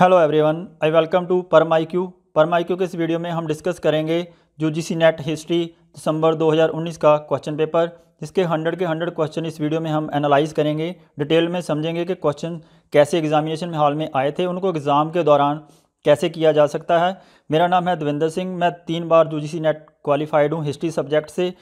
hello everyone I welcome to परमाईक्यू क्यू के इस वीडियो में हम डिस्कस करेंगे यूजीसी नेट हिस्ट्री दिसंबर 2019 का क्वेश्चन पेपर जिसके 100 के 100 क्वेश्चन इस वीडियो में हम एनालाइज करेंगे डिटेल में समझेंगे कि क्वेश्चन कैसे एग्जामिनेशन में हॉल में आए थे उनको एग्ज़ाम के दौरान कैसे किया जा सकता है मेरा नाम है दविंदर सिंह मैं तीन बार यू नेट क्वालिफाइड हूँ हिस्ट्री सब्जेक्ट से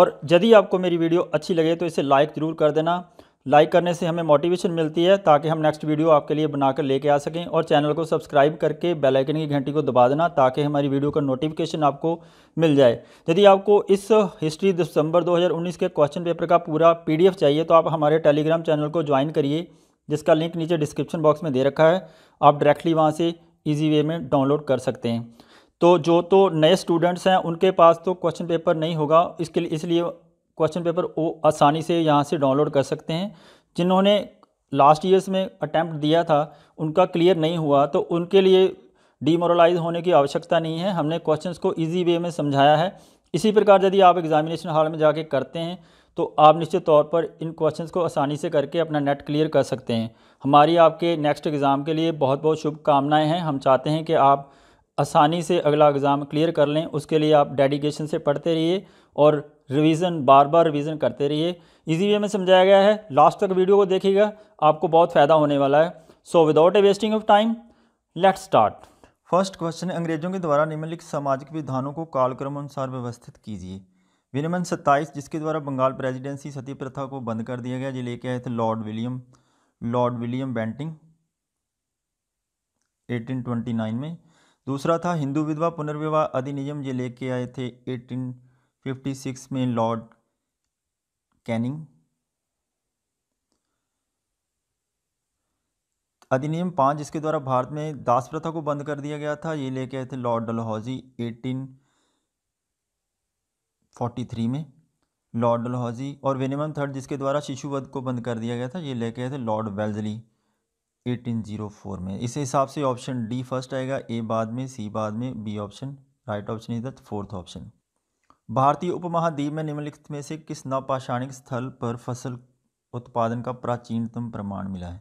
और यदि आपको मेरी वीडियो अच्छी लगे तो इसे लाइक ज़रूर कर देना लाइक करने से हमें मोटिवेशन मिलती है ताकि हम नेक्स्ट वीडियो आपके लिए बनाकर लेके आ सकें और चैनल को सब्सक्राइब करके बेल आइकन की घंटी को दबा देना ताकि हमारी वीडियो का नोटिफिकेशन आपको मिल जाए यदि आपको इस हिस्ट्री दिसंबर 2019 के क्वेश्चन पेपर का पूरा पीडीएफ चाहिए तो आप हमारे टेलीग्राम चैनल को ज्वाइन करिए जिसका लिंक नीचे डिस्क्रिप्शन बॉक्स में दे रखा है आप डायरेक्टली वहाँ से ईजी वे में डाउनलोड कर सकते हैं तो जो तो नए स्टूडेंट्स हैं उनके पास तो क्वेश्चन पेपर नहीं होगा इसके लिए इसलिए क्वेश्चन पेपर वो आसानी से यहाँ से डाउनलोड कर सकते हैं जिन्होंने लास्ट ईयर्स में अटैम्प्ट दिया था उनका क्लियर नहीं हुआ तो उनके लिए डीमोरलाइज होने की आवश्यकता नहीं है हमने क्वेश्चंस को इजी वे में समझाया है इसी प्रकार यदि आप एग्जामिनेशन हॉल में जाके करते हैं तो आप निश्चित तौर पर इन क्वेश्चंस को आसानी से करके अपना नेट क्लियर कर सकते हैं हमारी आपके नेक्स्ट एग्ज़ाम के लिए बहुत बहुत शुभकामनाएँ हैं हम चाहते हैं कि आप आसानी से अगला एग्ज़ाम क्लियर कर लें उसके लिए आप डेडिकेशन से पढ़ते रहिए और रिवीजन बार बार रिवीजन करते रहिए इसी वे में समझाया गया है लास्ट तक वीडियो को देखिएगा आपको बहुत फ़ायदा होने वाला है so without a wasting of time let start first question अंग्रेजों के द्वारा निम्नलिखित सामाजिक विधानों को कालक्रम अनुसार व्यवस्थित कीजिए विनिमन सत्ताईस जिसके द्वारा बंगाल प्रेजिडेंसी सती प्रथा को बंद कर दिया गया ये लेके आए थे Lord William Lord William Bentinck 1829 में दूसरा था हिंदू विधवा पुनर्विवाह अधिनियम ये लेके आए थे एटीन 56 में लॉर्ड कैनिंग अधिनियम पाँच जिसके द्वारा भारत में दास प्रथा को बंद कर दिया गया था ये लेके आए थे लॉर्ड डलहौजी 1843 में लॉर्ड डलहौजी और विनिमम थर्ड जिसके द्वारा शिशुवध को बंद कर दिया गया था ये लेके आए थे लॉर्ड वेल्जली 1804 में इस हिसाब से ऑप्शन डी फर्स्ट आएगा ए बाद में सी बाद में B option right option is the fourth option भारतीय उपमहाद्वीप में निम्नलिखित में से किस नवपाषाणिक स्थल पर फसल उत्पादन का प्राचीनतम प्रमाण मिला है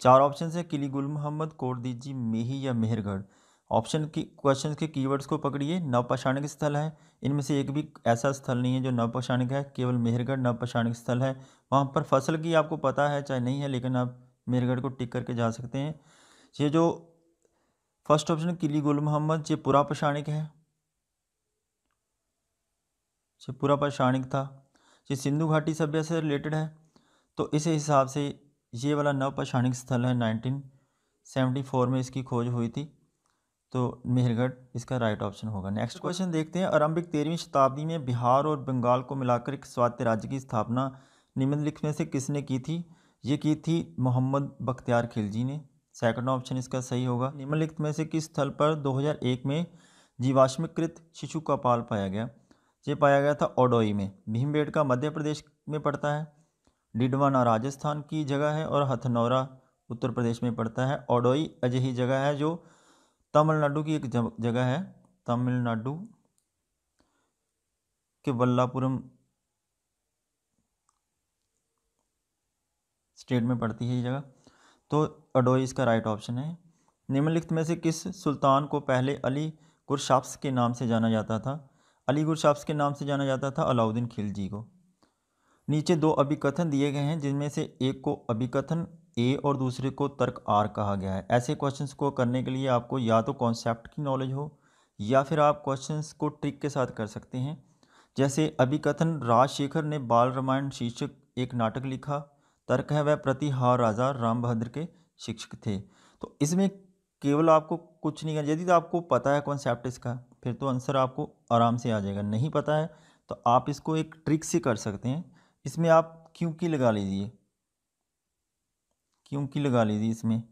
चार ऑप्शन है किली गुल मोहम्मद दीजी मेही या मेहरगढ़ ऑप्शन की क्वेश्चन के कीवर्ड्स को पकड़िए नवपाषाणिक स्थल है इनमें से एक भी ऐसा स्थल नहीं है जो नवपाषाणिक है केवल मेहरगढ़ नवपाषाणिक स्थल है वहाँ पर फसल की आपको पता है चाहे नहीं है लेकिन आप मेहरगढ़ को टिक करके जा सकते हैं ये जो फर्स्ट ऑप्शन किली गुल मोहम्मद ये पुरापाषाणिक है शिवपुरा शाणिक था ये सिंधु घाटी सभ्यता से रिलेटेड है तो इस हिसाब से ये वाला नवपाषाणिक स्थल है 1974 में इसकी खोज हुई थी तो मेहरगढ़ इसका राइट ऑप्शन होगा नेक्स्ट क्वेश्चन देखते हैं आरंभिक तेरहवीं शताब्दी में बिहार और बंगाल को मिलाकर एक स्वात्य राज्य की स्थापना निम्नलिखित में से किसने की थी ये की थी मोहम्मद बख्तियार खिलजी ने सेकंड ऑप्शन इसका सही होगा निम्नलिखित में से किस स्थल पर 2001 में जीवाश्मीकृत शिशु का पाल पाया गया ये पाया गया था ओडोई में भीमबेट का मध्य प्रदेश में पड़ता है डिडवाना राजस्थान की जगह है और हथनौरा उत्तर प्रदेश में पड़ता है ओडोई अजही जगह है जो तमिलनाडु की एक जगह है तमिलनाडु के वल्लापुरम स्टेट में पड़ती है ये जगह तो अडोई इसका राइट ऑप्शन है निम्नलिखित में से किस सुल्तान को पहले अली कुरशाप्स के नाम से जाना जाता था अलीगढ़ शाफ्स के नाम से जाना जाता था अलाउद्दीन खिलजी को नीचे दो अभिकथन दिए गए हैं जिनमें से एक को अभिकथन ए और दूसरे को तर्क आर कहा गया है ऐसे क्वेश्चंस को करने के लिए आपको या तो कॉन्सेप्ट की नॉलेज हो या फिर आप क्वेश्चंस को ट्रिक के साथ कर सकते हैं जैसे अभिकथन राजशेखर ने बाल रामायण शीर्षक एक नाटक लिखा तर्क है वह प्रतिहार राजा राम बहादुर के शिक्षक थे तो इसमें केवल आपको कुछ नहीं करना यदि तो आपको पता है कॉन्सेप्ट इसका फिर तो आंसर आपको आराम से आ जाएगा नहीं पता है तो आप इसको एक ट्रिक से कर सकते हैं इसमें आप क्योंकि लगा लीजिए क्योंकि लगा लीजिए इसमें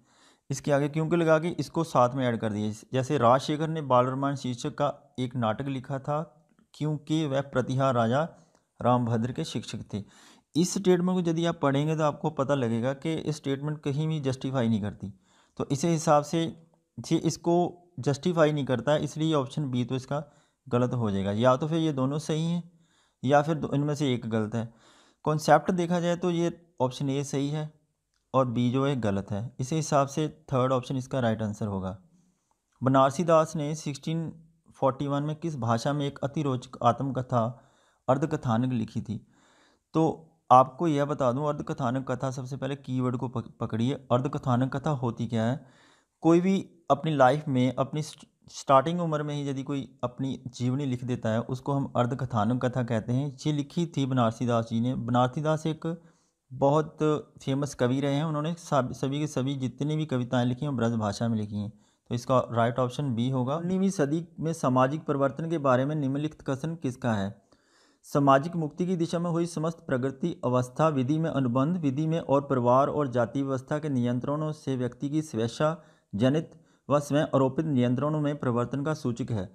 इसके आगे क्योंकि लगा के इसको साथ में ऐड कर दिए जैसे राजशेखर ने बाल बालरमान शीर्षक का एक नाटक लिखा था क्योंकि वह प्रतिहार राजा रामभद्र के शिक्षक थे इस स्टेटमेंट को यदि आप पढ़ेंगे तो आपको पता लगेगा कि इस स्टेटमेंट कहीं भी जस्टिफाई नहीं करती तो इसी हिसाब से जी इसको जस्टिफाई नहीं करता है इसलिए ऑप्शन बी तो इसका गलत हो जाएगा या तो फिर ये दोनों सही हैं या फिर इनमें से एक गलत है कॉन्सेप्ट देखा जाए तो ये ऑप्शन ए सही है और बी जो है गलत है इसी हिसाब से थर्ड ऑप्शन इसका राइट आंसर होगा बनारसी दास ने 1641 में किस भाषा में एक अतिरोचक आत्मकथा अर्धकथानक लिखी थी तो आपको यह बता दूं अर्धकथानक कथा सबसे पहले कीवर्ड को पकड़िए अर्धकथानक कथा होती क्या है कोई भी अपनी लाइफ में अपनी स्टार्टिंग उम्र में ही यदि कोई अपनी जीवनी लिख देता है उसको हम अर्धकथानुक कथा कहते हैं ये लिखी थी बनारसी दास जी ने बनारसी दास एक बहुत फेमस कवि रहे हैं उन्होंने सभी के सभी जितनी भी कविताएं लिखी हैं ब्रज भाषा में लिखी हैं तो इसका राइट ऑप्शन बी होगा उन्नीवीं सदी में सामाजिक परिवर्तन के बारे में निम्नलिखित कथन किसका है सामाजिक मुक्ति की दिशा में हुई समस्त प्रगति अवस्था विधि में अनुबंध विधि में और परिवार और जाति व्यवस्था के नियंत्रणों से व्यक्ति की स्वेच्छा जनित व स्वयं आरोपित नियंत्रणों में प्रवर्तन का सूचक है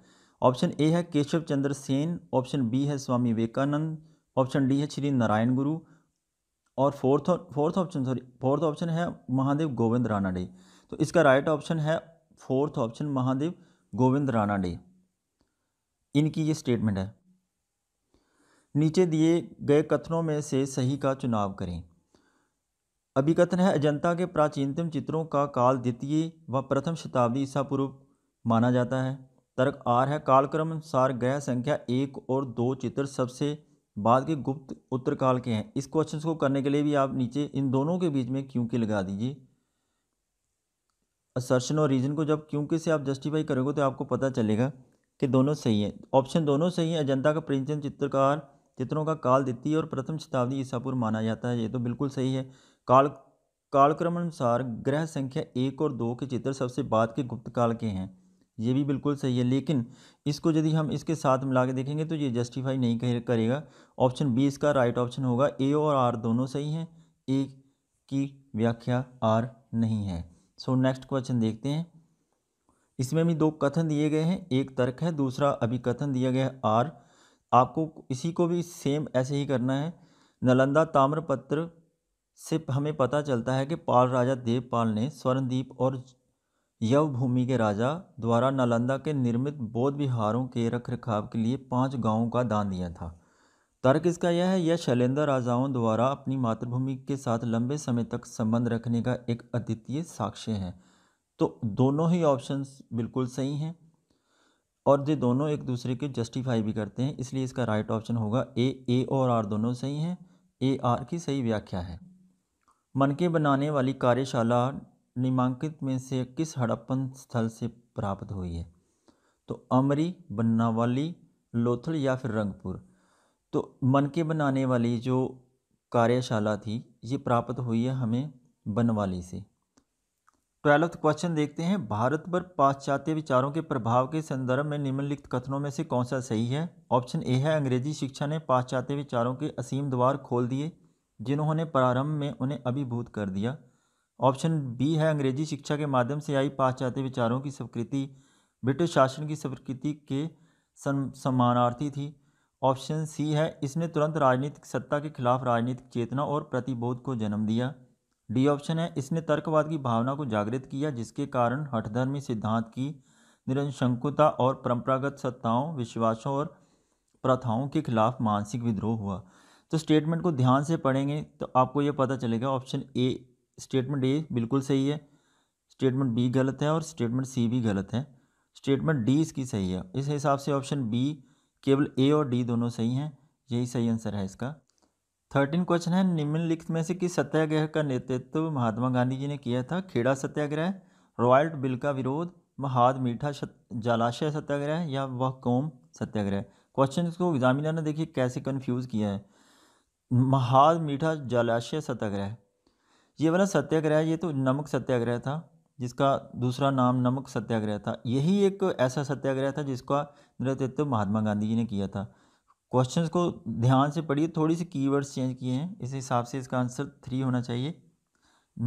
ऑप्शन ए है केशव चंद्र सेन ऑप्शन बी है स्वामी विवेकानंद ऑप्शन डी है श्री नारायण गुरु और fourth fourth option sorry fourth option है महादेव गोविंद राणा डे तो इसका राइट ऑप्शन है fourth option Mahadev Govind Ranade इनकी ये स्टेटमेंट है नीचे दिए गए कथनों में से सही का चुनाव करें अभिकथन है अजंता के प्राचीनतम चित्रों का काल द्वितीय व प्रथम शताब्दी ईसा पूर्व माना जाता है तर्क आर है कालक्रम अनुसार ग्रह संख्या एक और दो चित्र सबसे बाद के गुप्त उत्तर काल के हैं इस क्वेश्चन को करने के लिए भी आप नीचे इन दोनों के बीच में क्योंकि लगा दीजिए असर्शन और रीजन को जब क्योंकि से आप जस्टिफाई करोगे तो आपको पता चलेगा कि दोनों सही हैं ऑप्शन दोनों सही हैं अजंता का प्रिंचन चित्रकार चित्रों का काल द्वितीय और प्रथम शताब्दी ईसापुर माना जाता है ये तो बिल्कुल सही है काल कालक्रम अनुसार ग्रह संख्या एक और दो के चित्र सबसे बाद के गुप्त काल के हैं ये भी बिल्कुल सही है लेकिन इसको यदि हम इसके साथ मिला के देखेंगे तो ये जस्टिफाई नहीं करेगा ऑप्शन बी इसका राइट ऑप्शन होगा ए और आर दोनों सही हैं ए की व्याख्या आर नहीं है सो नेक्स्ट क्वेश्चन देखते हैं इसमें भी दो कथन दिए गए हैं एक तर्क है दूसरा अभी कथन दिया गया है आर आपको इसी को भी सेम ऐसे ही करना है नलंदा ताम्रपत्र से हमें पता चलता है कि पाल राजा देवपाल ने स्वर्णदीप और यवभूमि के राजा द्वारा नालंदा के निर्मित बौद्ध विहारों के रखरखाव के लिए पांच गांवों का दान दिया था तर्क इसका यह है यह शैलेंद्र राजाओं द्वारा अपनी मातृभूमि के साथ लंबे समय तक संबंध रखने का एक अद्वितीय साक्ष्य है तो दोनों ही ऑप्शंस बिल्कुल सही हैं और ये दोनों एक दूसरे के जस्टिफाई भी करते हैं इसलिए इसका राइट ऑप्शन होगा ए ए और आर दोनों सही हैं ए आर की सही व्याख्या है मनके बनाने वाली कार्यशाला निमांकित में से किस हड़प्पन स्थल से प्राप्त हुई है तो अमरी बनावाली लोथल या फिर रंगपुर तो मनके बनाने वाली जो कार्यशाला थी ये प्राप्त हुई है हमें बनवाली से ट्वेल्थ क्वेश्चन देखते हैं भारत पर पाश्चात्य विचारों के प्रभाव के संदर्भ में निम्नलिखित कथनों में से कौन सा सही है ऑप्शन ए है अंग्रेजी शिक्षा ने पाश्चात्य विचारों के असीम द्वार खोल दिए जिन्होंने प्रारंभ में उन्हें अभिभूत कर दिया ऑप्शन बी है अंग्रेजी शिक्षा के माध्यम से आई पाश्चात्य विचारों की स्वीकृति ब्रिटिश शासन की स्वीकृति के समानार्थी थी ऑप्शन सी है इसने तुरंत राजनीतिक सत्ता के खिलाफ राजनीतिक चेतना और प्रतिबोध को जन्म दिया डी ऑप्शन है इसने तर्कवाद की भावना को जागृत किया जिसके कारण हठधर्मी सिद्धांत की निरंशंकुता और परंपरागत सत्ताओं विश्वासों और प्रथाओं के खिलाफ मानसिक विद्रोह हुआ तो स्टेटमेंट को ध्यान से पढ़ेंगे तो आपको ये पता चलेगा ऑप्शन ए स्टेटमेंट ए बिल्कुल सही है स्टेटमेंट बी गलत है और स्टेटमेंट सी भी गलत है स्टेटमेंट डी इसकी सही है इस हिसाब से ऑप्शन बी केवल ए और डी दोनों सही हैं यही सही आंसर है इसका थर्टीन क्वेश्चन है निम्नलिखित में से किस सत्याग्रह का नेतृत्व तो महात्मा गांधी जी ने किया था खेड़ा सत्याग्रह रॉयल्ट बिल का विरोध महाद मीठा जलाशय सत्याग्रह या वह कौम सत्याग्रह क्वेश्चन इसको एग्जामिनर ने देखिए कैसे कन्फ्यूज़ किया है महाद मीठा जलाशय सत्याग्रह ये वाला सत्याग्रह ये तो नमक सत्याग्रह था जिसका दूसरा नाम नमक सत्याग्रह था यही एक ऐसा सत्याग्रह था जिसका नेतृत्व महात्मा गांधी जी ने किया था क्वेश्चंस को ध्यान से पढ़िए थोड़ी सी कीवर्ड्स चेंज किए हैं इस हिसाब से इसका आंसर थ्री होना चाहिए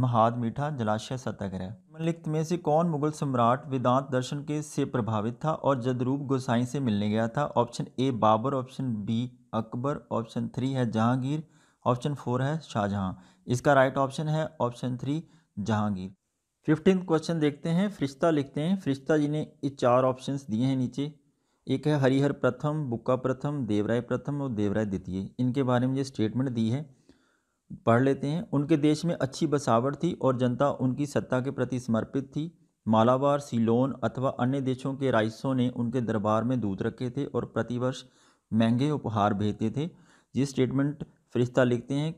महाद मीठा जलाशय सत्याग्रह निम्नलिखित में से कौन मुगल सम्राट वेदांत दर्शन के से प्रभावित था और जदरूप गोसाई से मिलने गया था option A Babur option B Akbar option three है जहांगीर ऑप्शन फोर है शाहजहां इसका राइट ऑप्शन है option three Jahangir fifteen question देखते हैं फरिश्ता लिखते हैं फरिश्ता जी ने ये चार ऑप्शन दिए हैं नीचे एक है हरिहर प्रथम बुक्का प्रथम देवराय प्रथम और देवराय द्वितीय इनके बारे में ये स्टेटमेंट दी है पढ़ लेते हैं उनके देश में अच्छी बसावट थी और जनता उनकी सत्ता के प्रति समर्पित थी मालाबार सिलोन अथवा अन्य देशों के राइसों ने उनके दरबार में दूध रखे थे और प्रतिवर्ष महंगे उपहार भेजते थे ये स्टेटमेंट फरिश्ता लिखते हैं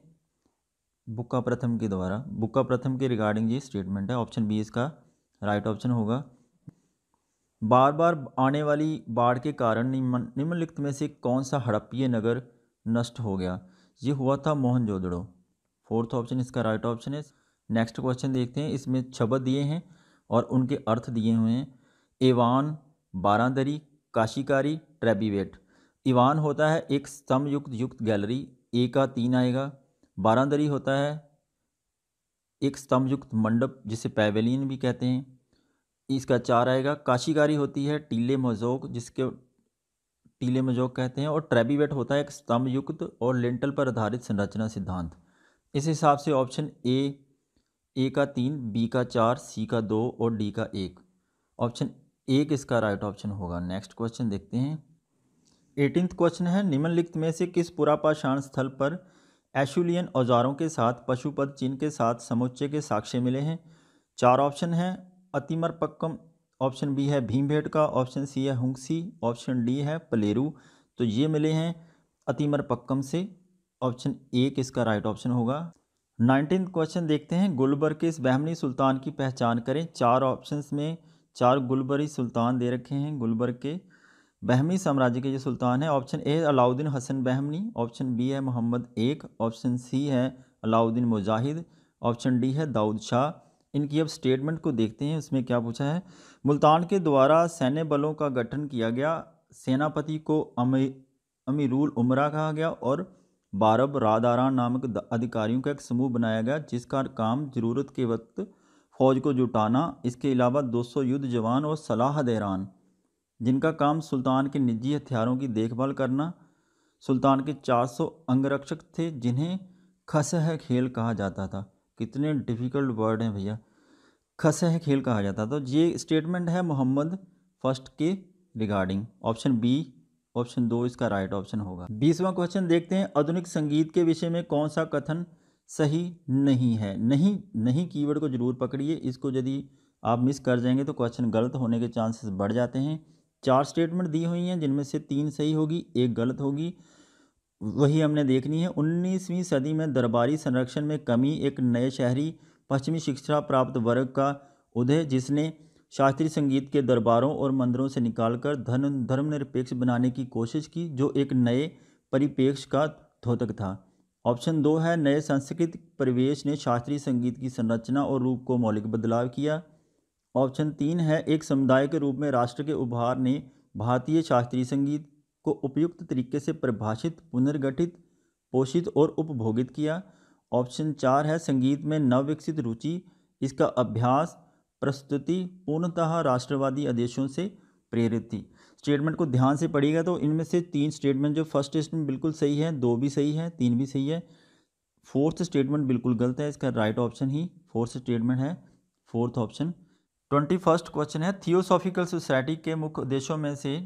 बुक्का प्रथम के द्वारा बुक्का प्रथम के रिगार्डिंग ये स्टेटमेंट है ऑप्शन बी इसका राइट ऑप्शन होगा बार बार आने वाली बाढ़ के कारण निम्नलिखित में से कौन सा हड़प्पीय नगर नष्ट हो गया ये हुआ था मोहनजोदड़ो फोर्थ ऑप्शन इसका राइट ऑप्शन है नेक्स्ट क्वेश्चन देखते हैं इसमें शब्द दिए हैं और उनके अर्थ दिए हुए हैं ईवान बारादरी काशीकारी ट्रेबीवेट ईवान होता है एक समयुक्त युक्त गैलरी ए का तीन आएगा बारादरी होता है एक स्तंभयुक्त मंडप जिसे पैवेलियन भी कहते हैं इसका चार आएगा काशीकारी होती है टीले मजोक जिसके टीले मजोक कहते हैं और ट्रेबीवेट होता है एक स्तंभयुक्त और लेंटल पर आधारित संरचना सिद्धांत इस हिसाब से ऑप्शन ए ए का तीन बी का चार सी का दो और डी का एक ऑप्शन एक इसका राइट ऑप्शन होगा नेक्स्ट क्वेश्चन देखते हैं एटीनथ क्वेश्चन है निम्नलिखित में से किस पुरापाषाण स्थल पर एशुलियन औजारों के साथ पशुपद चिन्ह के साथ समुच्चय के साक्ष्य मिले हैं चार ऑप्शन हैं अतिमर पक्कम ऑप्शन बी है भीमभेट का ऑप्शन सी है हुसी ऑप्शन डी है पलेरू तो ये मिले हैं अतिमर पक्कम से ऑप्शन ए किसका राइट ऑप्शन होगा नाइनटीन क्वेश्चन देखते हैं गुलबर्ग के इस बहमनी सुल्तान की पहचान करें चार ऑप्शंस में चार गुलबरी सुल्तान दे रखे हैं गुलबर्ग के बहमनी साम्राज्य के जो सुल्तान हैं option A Alauddin Hasan Bahmani option B है मोहम्मद एक ऑप्शन सी है अलाउद्दीन मुजाहिद ऑप्शन डी है दाऊद शाह इनकी अब स्टेटमेंट को देखते हैं उसमें क्या पूछा है मुल्तान के द्वारा सैन्य बलों का गठन किया गया सेनापति को अमी अमीरुल उमरा कहा गया और बारब रादारा नामक अधिकारियों का एक समूह बनाया गया जिसका काम जरूरत के वक्त फौज को जुटाना इसके अलावा 200 युद्ध जवान और सलाह दहरान जिनका काम सुल्तान के निजी हथियारों की देखभाल करना सुल्तान के 400 अंगरक्षक थे जिन्हें खसह खेल कहा जाता था कितने डिफ़िकल्ट वर्ड हैं भैया खसह खेल कहा जाता था ये स्टेटमेंट है मोहम्मद फर्स्ट के रिगार्डिंग ऑप्शन बी ऑप्शन दो इसका राइट ऑप्शन होगा बीसवां क्वेश्चन देखते हैं आधुनिक संगीत के विषय में कौन सा कथन सही नहीं है नहीं नहीं कीवर्ड को जरूर पकड़िए इसको यदि आप मिस कर जाएंगे तो क्वेश्चन गलत होने के चांसेस बढ़ जाते हैं चार स्टेटमेंट दी हुई हैं जिनमें से तीन सही होगी एक गलत होगी वही हमने देखनी है उन्नीसवीं सदी में दरबारी संरक्षण में कमी एक नए शहरी पश्चिमी शिक्षा प्राप्त वर्ग का उदय जिसने शास्त्रीय संगीत के दरबारों और मंदिरों से निकालकर धन धर्मनिरपेक्ष बनाने की कोशिश की जो एक नए परिपेक्ष का धोतक था ऑप्शन दो है नए संस्कृत परिवेश ने शास्त्रीय संगीत की संरचना और रूप को मौलिक बदलाव किया ऑप्शन तीन है एक समुदाय के रूप में राष्ट्र के उभार ने भारतीय शास्त्रीय संगीत को उपयुक्त तरीके से परिभाषित पुनर्गठित पोषित और उपभोगित किया ऑप्शन चार है संगीत में नवविकसित रुचि इसका अभ्यास प्रस्तुति पूर्णतः राष्ट्रवादी आदेशों से प्रेरित थी स्टेटमेंट को ध्यान से पढ़िएगा तो इनमें से तीन स्टेटमेंट जो फर्स्ट स्टेटमेंट बिल्कुल सही है दो भी सही है तीन भी सही है फोर्थ स्टेटमेंट बिल्कुल गलत है इसका राइट ऑप्शन ही फोर्थ स्टेटमेंट है fourth option twenty first question है थियोसॉफिकल सोसाइटी के मुख्य उद्देश्यों में से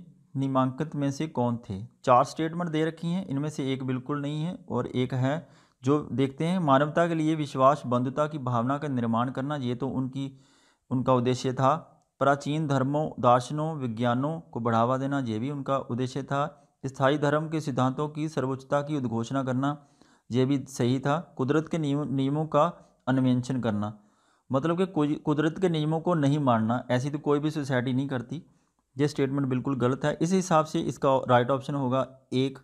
निमांकित में से कौन थे चार स्टेटमेंट दे रखी हैं इनमें से एक बिल्कुल नहीं है और एक है जो देखते हैं मानवता के लिए विश्वास बंधुता की भावना का निर्माण करना ये तो उनकी उनका उद्देश्य था प्राचीन धर्मों दार्शनों विज्ञानों को बढ़ावा देना ये भी उनका उद्देश्य था स्थाई धर्म के सिद्धांतों की सर्वोच्चता की उद्घोषणा करना ये भी सही था कुदरत के नियम नियमों का अन्वेंशन करना मतलब कि कुदरत के नियमों को नहीं मानना ऐसी तो कोई भी सोसाइटी नहीं करती ये स्टेटमेंट बिल्कुल गलत है इस हिसाब से इसका राइट ऑप्शन होगा एक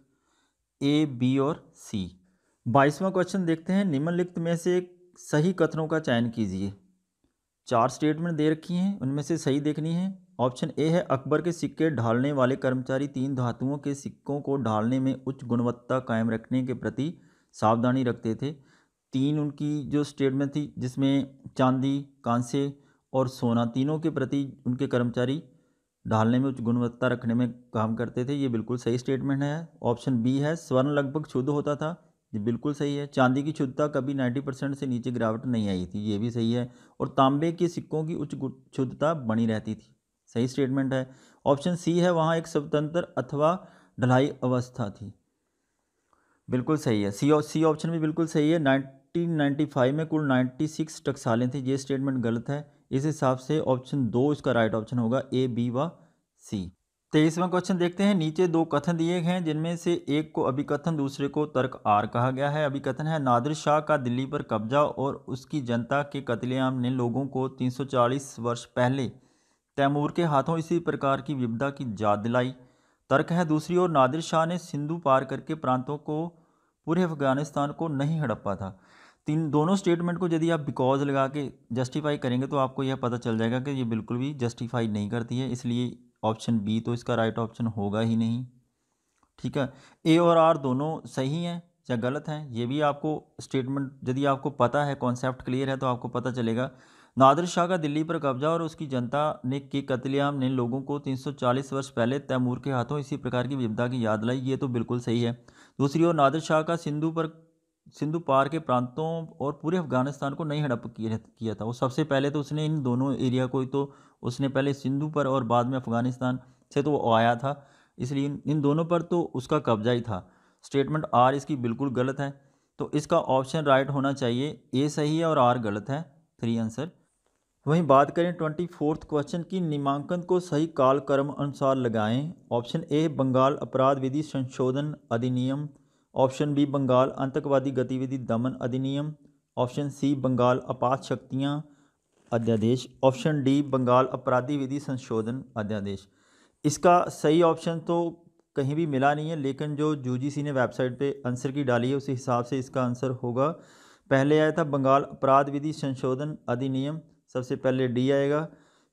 ए बी और सी बाईसवां क्वेश्चन देखते हैं निम्नलिखित में से सही कथनों का चयन कीजिए चार स्टेटमेंट दे रखी हैं उनमें से सही देखनी है ऑप्शन ए है अकबर के सिक्के ढालने वाले कर्मचारी तीन धातुओं के सिक्कों को ढालने में उच्च गुणवत्ता कायम रखने के प्रति सावधानी रखते थे तीन उनकी जो स्टेटमेंट थी जिसमें चांदी कांसे और सोना तीनों के प्रति उनके कर्मचारी ढालने में उच्च गुणवत्ता रखने में काम करते थे ये बिल्कुल सही स्टेटमेंट है ऑप्शन बी है स्वर्ण लगभग शुद्ध होता था जी बिल्कुल सही है चांदी की शुद्धता कभी 90 परसेंट से नीचे गिरावट नहीं आई थी ये भी सही है और तांबे के सिक्कों की उच्च शुद्धता बनी रहती थी सही स्टेटमेंट है ऑप्शन सी है वहाँ एक स्वतंत्र अथवा ढलाई अवस्था थी बिल्कुल सही है सी सी ऑप्शन भी बिल्कुल सही है 1995 में कुल 96 टक्सालें थी ये स्टेटमेंट गलत है इस हिसाब से ऑप्शन दो इसका राइट ऑप्शन होगा ए बी व सी तेईसवा क्वेश्चन देखते हैं नीचे दो कथन दिए गए हैं जिनमें से एक को अभिकथन दूसरे को तर्क आर कहा गया है अभिकथन है नादिर शाह का दिल्ली पर कब्जा और उसकी जनता के कतलेआम ने लोगों को 340 वर्ष पहले तैमूर के हाथों इसी प्रकार की विपदा की याद दिलाई तर्क है दूसरी ओर नादिर शाह ने सिंधु पार करके प्रांतों को पूरे अफगानिस्तान को नहीं हड़प्पा था तीन दोनों स्टेटमेंट को यदि आप बिकॉज लगा के जस्टिफाई करेंगे तो आपको यह पता चल जाएगा कि ये बिल्कुल भी जस्टिफाई नहीं करती है इसलिए ऑप्शन बी तो इसका राइट ऑप्शन होगा ही नहीं ठीक है ए और आर दोनों सही हैं या गलत हैं ये भी आपको स्टेटमेंट यदि आपको पता है कॉन्सेप्ट क्लियर है तो आपको पता चलेगा नादिर शाह का दिल्ली पर कब्जा और उसकी जनता ने के कतलेआम ने लोगों को 340 वर्ष पहले तैमूर के हाथों इसी प्रकार की विविधा की याद लाई ये तो बिल्कुल सही है दूसरी ओर नादिर शाह का सिंधु पर सिंधु पार के प्रांतों और पूरे अफगानिस्तान को नहीं हड़प किया था वो सबसे पहले तो उसने इन दोनों एरिया को तो उसने पहले सिंधु पर और बाद में अफगानिस्तान से तो वो आया था इसलिए इन दोनों पर तो उसका कब्जा ही था स्टेटमेंट आर इसकी बिल्कुल गलत है तो इसका ऑप्शन राइट होना चाहिए ए सही है और आर गलत है थ्री आंसर वहीं बात करें ट्वेंटी फोर्थ क्वेश्चन की निमांकन को सही काल क्रम अनुसार लगाएं ऑप्शन ए बंगाल अपराध विधि संशोधन अधिनियम ऑप्शन बी बंगाल आतंकवादी गतिविधि दमन अधिनियम ऑप्शन सी बंगाल अपात शक्तियाँ अध्यादेश ऑप्शन डी बंगाल अपराधी विधि संशोधन अध्यादेश इसका सही ऑप्शन तो कहीं भी मिला नहीं है लेकिन जो यूजीसी ने वेबसाइट पे आंसर की डाली है उसी हिसाब से इसका आंसर होगा पहले आया था बंगाल अपराध विधि संशोधन अधिनियम सबसे पहले डी आएगा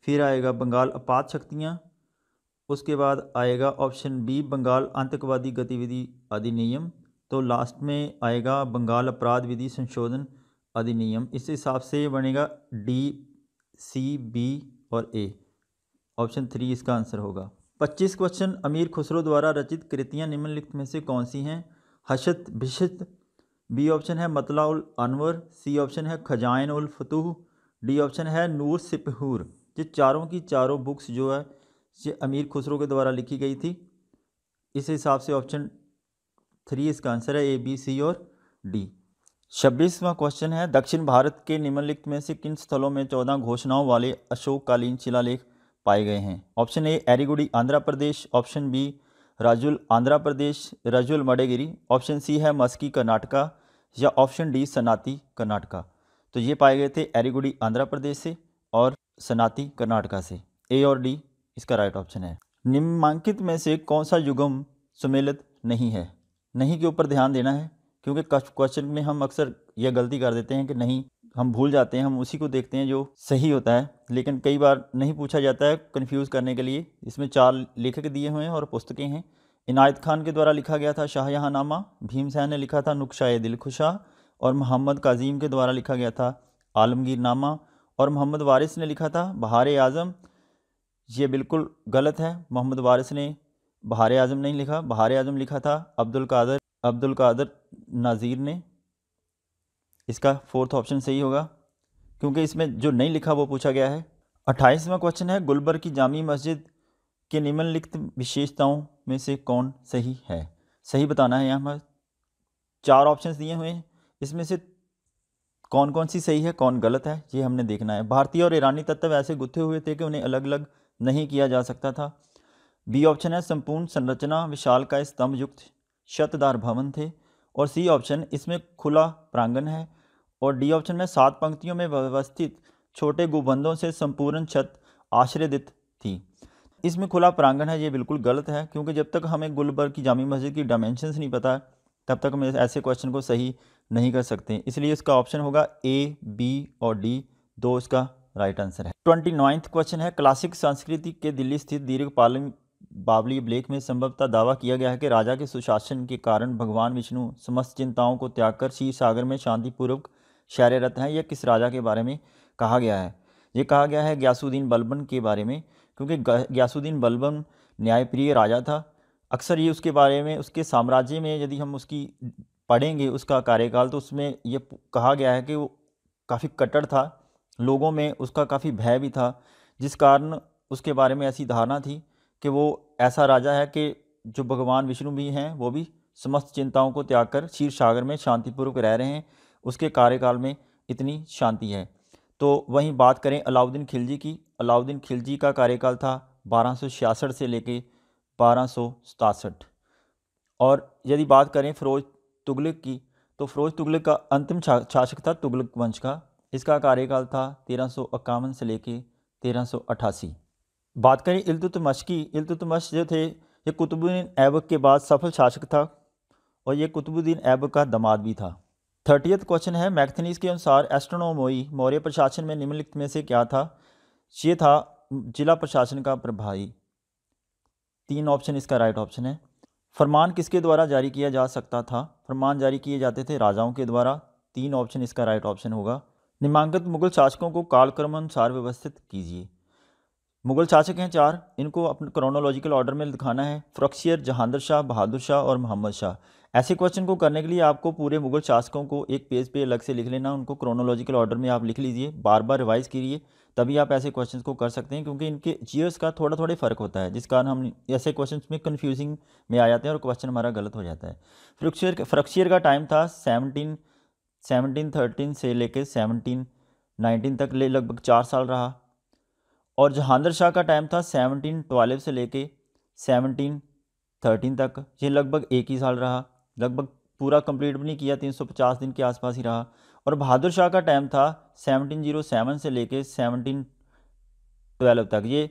फिर आएगा बंगाल अपात शक्तियाँ उसके बाद आएगा ऑप्शन बी बंगाल आतंकवादी गतिविधि अधिनियम तो लास्ट में आएगा बंगाल अपराध विधि संशोधन अधिनियम इस हिसाब से ये बनेगा डी सी बी और ए ऑप्शन थ्री इसका आंसर होगा पच्चीस क्वेश्चन अमीर खुसरो द्वारा रचित कृतियां निम्नलिखित में से कौन सी हैं हशत भिशत बी ऑप्शन है मतला उल अनवर सी ऑप्शन है खजाइन उल फतूह डी ऑप्शन है नूर सिपहूर ये चारों की चारों बुक्स जो है ये अमीर खुसरो के द्वारा लिखी गई थी इस हिसाब से ऑप्शन थ्री इसका आंसर है ए बी सी और डी छब्बीसवां क्वेश्चन है दक्षिण भारत के निम्नलिखित में से किन स्थलों में चौदह घोषणाओं वाले अशोककालीन शिलालेख पाए गए हैं option A Erragudi Andhra Pradesh option B Rajula Andhra Pradesh Rajula Madegiri option C है मस्की कर्नाटका या ऑप्शन डी सनाती कर्नाटका तो ये पाए गए थे एरीगुडी आंध्र प्रदेश से और सनाती कर्नाटका से ए और डी इसका राइट ऑप्शन है निम्नांकित में से कौन सा युगम सुमेलित नहीं है नहीं के ऊपर ध्यान देना है क्योंकि क्वेश्चन में हम अक्सर यह गलती कर देते हैं कि नहीं हम भूल जाते हैं हम उसी को देखते हैं जो सही होता है लेकिन कई बार नहीं पूछा जाता है कन्फ्यूज़ करने के लिए इसमें चार लेखक दिए हुए हैं और पुस्तकें हैं इनायत खान के द्वारा लिखा गया था शाहजहाँ नामा भीमसैन ने लिखा था दिल खुशा और मोहम्मद काजीम के द्वारा लिखा गया था आलमगीर नामा और मोहम्मद वारिस ने लिखा था बहार आज़म ये बिल्कुल गलत है मोहम्मद वारिस ने बहार आज़म नहीं लिखा बहार आज़म लिखा था अब्दुल कादर अब्दुल कादर नाजीर ने इसका फोर्थ ऑप्शन सही होगा क्योंकि इसमें जो नहीं लिखा वो पूछा गया है अट्ठाईसवा क्वेश्चन है गुलबर्ग की जामी मस्जिद के निम्नलिखित विशेषताओं में से कौन सही है सही बताना है यहाँ पर चार ऑप्शन दिए हुए हैं इसमें से कौन कौन सी सही है कौन गलत है ये हमने देखना है भारतीय और ईरानी तत्व ऐसे गुथे हुए थे कि उन्हें अलग अलग नहीं किया जा सकता था बी ऑप्शन है संपूर्ण संरचना विशाल का स्तंभ युक्त शतदार भवन थे और सी ऑप्शन इसमें खुला प्रांगण है और डी ऑप्शन में सात पंक्तियों में व्यवस्थित छोटे गुबंदों से संपूर्ण छत आश्रयदित थी इसमें खुला प्रांगण है ये बिल्कुल गलत है क्योंकि जब तक हमें गुलबर्ग की जामी मस्जिद की डायमेंशंस नहीं पता तब तक हम ऐसे क्वेश्चन को सही नहीं कर सकते इसलिए इसका ऑप्शन होगा ए बी और डी दो इसका राइट आंसर है ट्वेंटी नाइन्थ क्वेश्चन है क्लासिक संस्कृति के दिल्ली स्थित दीर्घ पालन बावली ब्लेक में संभवतः दावा किया गया है कि राजा के सुशासन के कारण भगवान विष्णु समस्त चिंताओं को त्याग कर शीर सागर में शांतिपूर्वक शैर्यरत हैं यह किस राजा के बारे में कहा गया है ये कहा गया है ग्यासुद्दीन बलबन के बारे में क्योंकि ग्यासुद्दीन बलबन न्यायप्रिय राजा था अक्सर ये उसके बारे में उसके साम्राज्य में यदि हम उसकी पढ़ेंगे उसका कार्यकाल तो उसमें ये कहा गया है कि वो काफ़ी कट्टर था लोगों में उसका काफ़ी भय भी था जिस कारण उसके बारे में ऐसी धारणा थी कि वो ऐसा राजा है कि जो भगवान विष्णु भी हैं वो भी समस्त चिंताओं को त्याग कर क्षीर सागर में शांतिपूर्वक रह रहे हैं उसके कार्यकाल में इतनी शांति है तो वहीं बात करें अलाउद्दीन खिलजी की अलाउद्दीन खिलजी का कार्यकाल था बारह से लेके बारह और यदि बात करें फ़िरोज़ तुगलक की तो फ़िरोज़ तुगलक का अंतिम शासक था तुगलक वंश का इसका कार्यकाल था तेरह से लेके तेरह बात करें इल्तुतमश की इल्तुतमश जो थे ये कुतुबुद्दीन ऐबक के बाद सफल शासक था और ये कुतुबुद्दीन ऐबक का दमाद भी था थर्टियथ क्वेश्चन है मैथनीस के अनुसार एस्ट्रोनोमोई मौर्य प्रशासन में निम्नलिखित में से क्या था ये था जिला प्रशासन का प्रभारी तीन ऑप्शन इसका राइट ऑप्शन है फरमान किसके द्वारा जारी किया जा सकता था फरमान जारी किए जाते थे राजाओं के द्वारा तीन ऑप्शन इसका राइट ऑप्शन होगा निमांकित मुगल शासकों को कालक्रमानुसार व्यवस्थित कीजिए मुगल शासक हैं चार इनको अपने क्रोनोलॉजिकल ऑर्डर में दिखाना है फ्रक्शियर जहांदर शाह बहादुर शाह और मोहम्मद शाह ऐसे क्वेश्चन को करने के लिए आपको पूरे मुगल शासकों को एक पेज पे अलग से लिख लेना उनको क्रोनोलॉजिकल ऑर्डर में आप लिख लीजिए बार बार रिवाइज कीजिए तभी आप ऐसे क्वेश्चन को कर सकते हैं क्योंकि इनके जीयर्स का थोड़ा थोड़ा फ़र्क होता है जिस कारण हम ऐसे क्वेश्चन में कन्फ्यूजिंग में आ जाते हैं और क्वेश्चन हमारा गलत हो जाता है फ्रक्शियर फ्रक्शियर का टाइम था सेवनटीन सेवनटीन थर्टीन से लेकर सेवनटीन नाइनटीन तक ले लगभग चार साल रहा और जहांदर शाह का टाइम था सेवनटीन ट्वेल्व से लेके सेवनटीन थर्टीन तक ये लगभग एक ही साल रहा लगभग पूरा कंप्लीट भी नहीं किया तीन सौ पचास दिन के आसपास ही रहा और बहादुर शाह का टाइम था सेवनटीन जीरो सेवन से लेके ट्वेल्व तक ये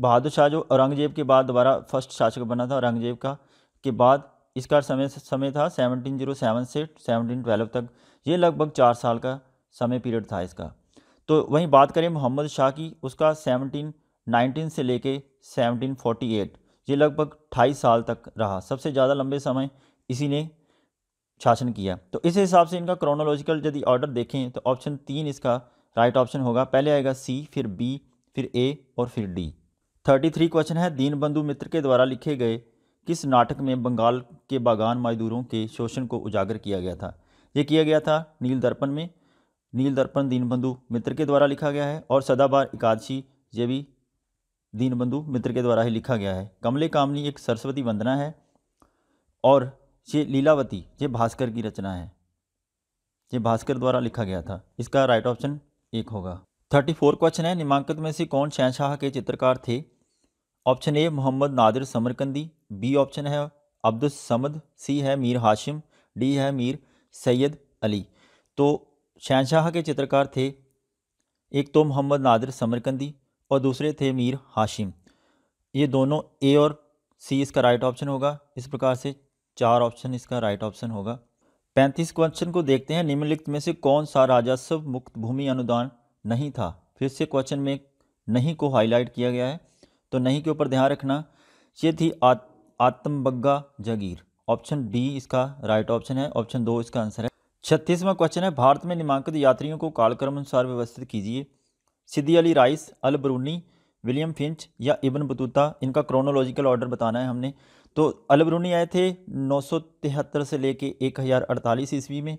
बहादुर शाह जो औरंगजेब के बाद दोबारा फर्स्ट शासक बना था औरंगजेब का के बाद इसका समय समय था सेवनटीन जीरो सेवन से सेवनटीन ट्वेल्व तक ये लगभग चार साल का समय पीरियड था इसका तो वहीं बात करें मोहम्मद शाह की उसका 1719 से लेके 1748 ये लगभग ढाई साल तक रहा सबसे ज़्यादा लंबे समय इसी ने शासन किया तो इस हिसाब से इनका क्रोनोलॉजिकल यदि ऑर्डर देखें तो ऑप्शन तीन इसका राइट ऑप्शन होगा पहले आएगा सी फिर बी फिर ए और फिर डी थर्टी थ्री क्वेश्चन है दीनबंधु मित्र के द्वारा लिखे गए किस नाटक में बंगाल के बागान मजदूरों के शोषण को उजागर किया गया था ये किया गया था नील दर्पण में नील दर्पण दीनबंधु मित्र के द्वारा लिखा गया है और सदाबार एकादशी ये भी दीनबंधु मित्र के द्वारा ही लिखा गया है कमले कामनी एक सरस्वती वंदना है और ये लीलावती ये भास्कर की रचना है ये भास्कर द्वारा लिखा गया था इसका राइट ऑप्शन एक होगा थर्टी फोर क्वेश्चन है निमांकित में से कौन शहशाह के चित्रकार थे option A Mohammad Nadir Samarqandi B option है अब्दुल समद सी है मीर हाशिम डी है मीर सैयद अली तो शहनशाह के चित्रकार थे एक तो मोहम्मद नादिर समरकंदी और दूसरे थे मीर हाशिम ये दोनों ए और सी इसका राइट ऑप्शन होगा इस प्रकार से चार ऑप्शन इसका राइट ऑप्शन होगा पैंतीस क्वेश्चन को देखते हैं निम्नलिखित में से कौन सा राजस्व मुक्त भूमि अनुदान नहीं था फिर से क्वेश्चन में नहीं को हाईलाइट किया गया है तो नहीं के ऊपर ध्यान रखना ये थी आत आत्मबग्गा जगीर ऑप्शन डी इसका राइट ऑप्शन है ऑप्शन दो इसका आंसर है छत्तीसवां क्वेश्चन है भारत में नामांकित यात्रियों को कालक्रम अनुसार व्यवस्थित कीजिए Sidi Ali Reis Al Biruni William Finch या इबन बतूता इनका क्रोनोलॉजिकल ऑर्डर बताना है हमने तो अल बरूनी आए थे नौ से लेके एक ईस्वी में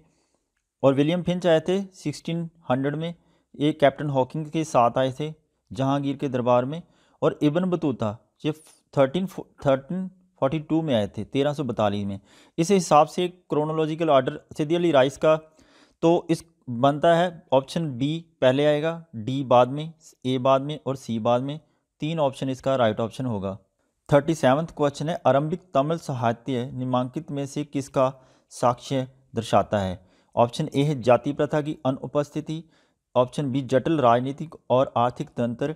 और विलियम फिंच आए थे 1600 में ये कैप्टन हॉकिंग के साथ आए थे जहांगीर के दरबार में और इबन बतूता ये थर्टीन थर्टीन फोर्टी टू में आए थे तेरह सौ बतालीस में इस हिसाब से chronological order Sidi Ali Reis का तो इस बनता है ऑप्शन बी पहले आएगा डी बाद में ए बाद में और सी बाद में तीन ऑप्शन इसका राइट ऑप्शन होगा थर्टी सेवन्थ क्वेश्चन है आरंभिक तमिल साहित्य निमांकित में से किसका साक्ष्य दर्शाता है ऑप्शन ए है जाति प्रथा की अनुपस्थिति ऑप्शन बी जटिल राजनीतिक और आर्थिक तंत्र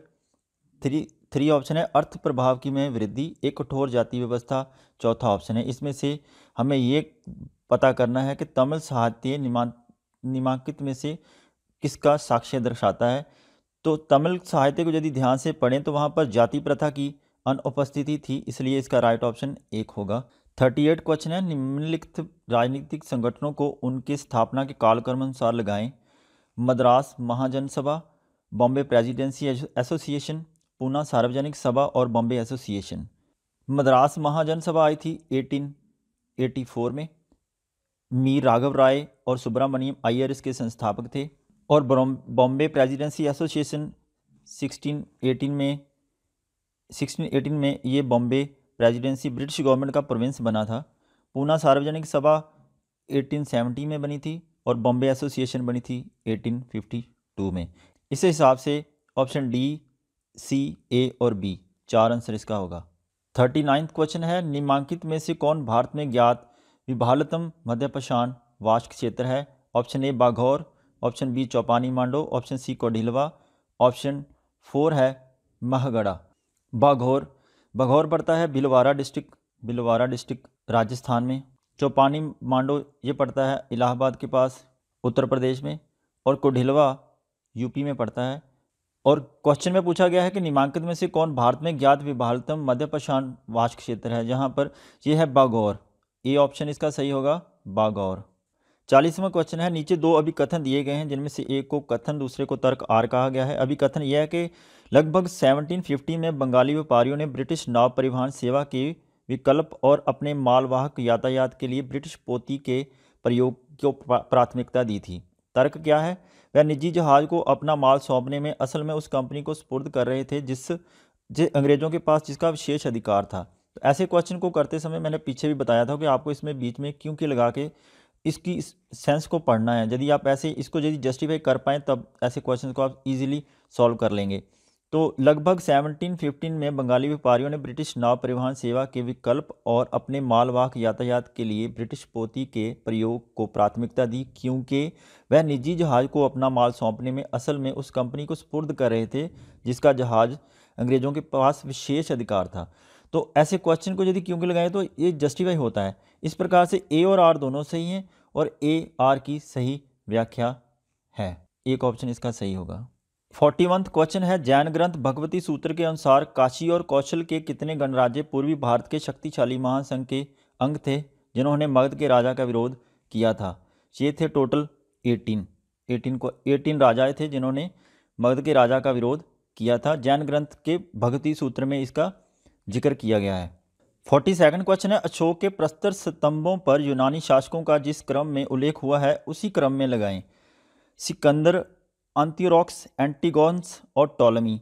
थ्री थ्री ऑप्शन है अर्थ प्रभाव की में वृद्धि एक कठोर जाति व्यवस्था चौथा ऑप्शन है इसमें से हमें ये पता करना है कि तमिल साहित्य निमांकित में से किसका साक्ष्य दर्शाता है तो तमिल साहित्य को यदि ध्यान से पढ़ें तो वहाँ पर जाति प्रथा की अनुपस्थिति थी इसलिए इसका राइट ऑप्शन एक होगा थर्टी एट क्वेश्चन है निम्नलिखित राजनीतिक संगठनों को उनके स्थापना के कालक्रम अनुसार लगाएं मद्रास महाजनसभा बॉम्बे प्रेसिडेंसी एसोसिएशन पूना सार्वजनिक सभा और बॉम्बे एसोसिएशन मद्रास महाजन सभा आई थी 1884 में मीर राघव राय और सुब्रमण्यम अय्यर के संस्थापक थे और बॉम्बे प्रेसिडेंसी एसोसिएशन 1618 में 1618 में ये बॉम्बे प्रेसिडेंसी ब्रिटिश गवर्नमेंट का प्रोविंस बना था पूना सार्वजनिक सभा 1870 में बनी थी और बॉम्बे एसोसिएशन बनी थी 1852 में इस हिसाब से ऑप्शन डी सी ए और बी चार आंसर इसका होगा थर्टी नाइन्थ क्वेश्चन है निमांकित में से कौन भारत में ज्ञात विभालतम मध्य पशाण वाष्क क्षेत्र है option A Bagor option B Chopani Mando option C कोढिलवा ऑप्शन फोर है महगढ़ा बाघौर बाघौर पड़ता है भिलवाड़ा डिस्ट्रिक्ट भिलवाड़ा डिस्ट्रिक्ट राजस्थान में चौपानी मांडो ये पड़ता है इलाहाबाद के पास उत्तर प्रदेश में और कोढिलवा यूपी में पड़ता है और क्वेश्चन में पूछा गया है कि निमांकित में से कौन भारत में ज्ञात विभालतम मध्य प्रशांत वाष्क क्षेत्र है जहाँ पर यह है बागौर ए ऑप्शन इसका सही होगा बागौर चालीसवा क्वेश्चन है नीचे दो अभी कथन दिए गए हैं जिनमें से एक को कथन दूसरे को तर्क आर कहा गया है अभी कथन यह है कि लगभग 1750 में बंगाली व्यापारियों ने ब्रिटिश नाव परिवहन सेवा के विकल्प और अपने मालवाहक यातायात के लिए ब्रिटिश पोती के प्रयोग को प्राथमिकता दी थी तर्क क्या है वह निजी जहाज़ को अपना माल सौंपने में असल में उस कंपनी को सुपुर्द कर रहे थे जिस जिस अंग्रेज़ों के पास जिसका विशेष अधिकार था तो ऐसे क्वेश्चन को करते समय मैंने पीछे भी बताया था कि आपको इसमें बीच में क्यों क्योंकि लगा के इसकी इस सेंस को पढ़ना है यदि आप ऐसे इसको यदि जस्टिफाई कर पाएँ तब ऐसे क्वेश्चन को आप इजीली सॉल्व कर लेंगे तो लगभग 1715 में बंगाली व्यापारियों ने ब्रिटिश नाव परिवहन सेवा के विकल्प और अपने मालवाहक यातायात के लिए ब्रिटिश पोती के प्रयोग को प्राथमिकता दी क्योंकि वह निजी जहाज को अपना माल सौंपने में असल में उस कंपनी को सुपुर्द कर रहे थे जिसका जहाज अंग्रेज़ों के पास विशेष अधिकार था तो ऐसे क्वेश्चन को यदि क्योंकि लगाएं तो ये जस्टिफाई होता है इस प्रकार से ए और आर दोनों सही हैं और ए आर की सही व्याख्या है एक ऑप्शन इसका सही होगा फोर्टी वंथ क्वेश्चन है जैन ग्रंथ भगवती सूत्र के अनुसार काशी और कौशल के कितने गणराज्य पूर्वी भारत के शक्तिशाली महासंघ के अंग थे जिन्होंने मगध के राजा का विरोध किया था ये थे टोटल एटीन एटीन को एटीन राजाएं थे जिन्होंने मगध के राजा का विरोध किया था जैन ग्रंथ के भगवती सूत्र में इसका जिक्र किया गया है फोर्टी सेकेंड क्वेश्चन है अशोक के प्रस्तर स्तंभों पर यूनानी शासकों का जिस क्रम में उल्लेख हुआ है उसी क्रम में लगाएं सिकंदर अंतिरोक्स एंटीगॉन्स और टॉलमी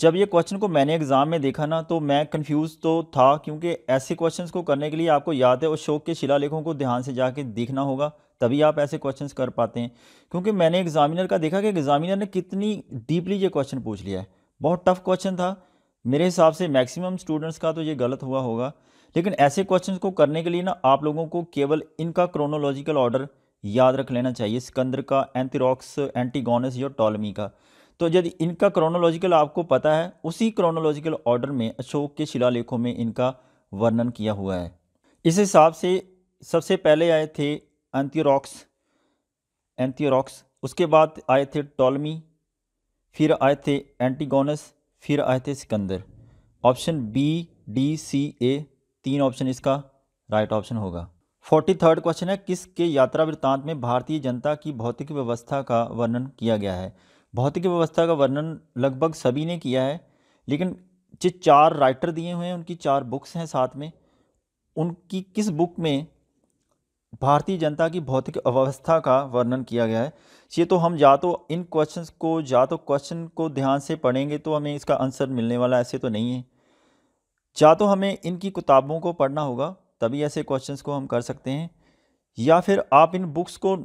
जब ये क्वेश्चन को मैंने एग्ज़ाम में देखा ना तो मैं कंफ्यूज तो था क्योंकि ऐसे क्वेश्चंस को करने के लिए आपको याद है अशोक के शिलालेखों को ध्यान से जाके देखना होगा तभी आप ऐसे क्वेश्चंस कर पाते हैं क्योंकि मैंने एग्ज़ामिनर का देखा कि एग्ज़ामिनर ने कितनी डीपली ये क्वेश्चन पूछ लिया है बहुत टफ क्वेश्चन था मेरे हिसाब से मैक्सिमम स्टूडेंट्स का तो ये गलत हुआ होगा लेकिन ऐसे क्वेश्चन को करने के लिए ना आप लोगों को केवल इनका क्रोनोलॉजिकल ऑर्डर याद रख लेना चाहिए सिकंदर का एंथीरोक्स एंटीगोनस या टॉलमी का तो यदि इनका क्रोनोलॉजिकल आपको पता है उसी क्रोनोलॉजिकल ऑर्डर में अशोक के शिलालेखों में इनका वर्णन किया हुआ है इस हिसाब से सबसे पहले आए थे एंथीरॉक्स एंथीरॉक्स उसके बाद आए थे टॉलमी फिर आए थे एंटीगोनस फिर आए थे Sikandar option B D C A तीन ऑप्शन इसका राइट ऑप्शन होगा फोर्टी थर्ड क्वेश्चन है किसके यात्रा वृत्तांत में भारतीय जनता की भौतिक व्यवस्था का वर्णन किया गया है भौतिक व्यवस्था का वर्णन लगभग सभी ने किया है लेकिन जो चार राइटर दिए हुए हैं उनकी चार बुक्स हैं साथ में उनकी किस बुक में भारतीय जनता की भौतिक अव्यवस्था का वर्णन किया गया है ये तो हम या तो इन क्वेश्चंस को या तो क्वेश्चन को ध्यान से पढ़ेंगे तो हमें इसका आंसर मिलने वाला ऐसे तो नहीं है या तो हमें इनकी किताबों को पढ़ना होगा तभी ऐसे क्वेश्चंस को हम कर सकते हैं या फिर आप इन बुक्स को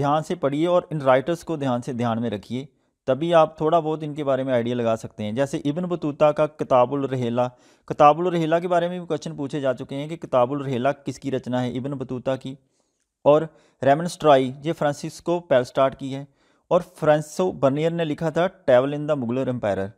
ध्यान से पढ़िए और इन राइटर्स को ध्यान से ध्यान में रखिए तभी आप थोड़ा बहुत इनके बारे में आइडिया लगा सकते हैं जैसे इबन बतूता का किताबुल रहेला किताबुल रहेला के बारे में भी क्वेश्चन पूछे जा चुके हैं कि किताबुल रहेला किसकी रचना है इबन बतूता की और रेमन स्ट्राई ये फ्रांसिस्को पेलस्टार्ट की है और फ्रांसो बर्नियर ने लिखा था travel in the Mughal empire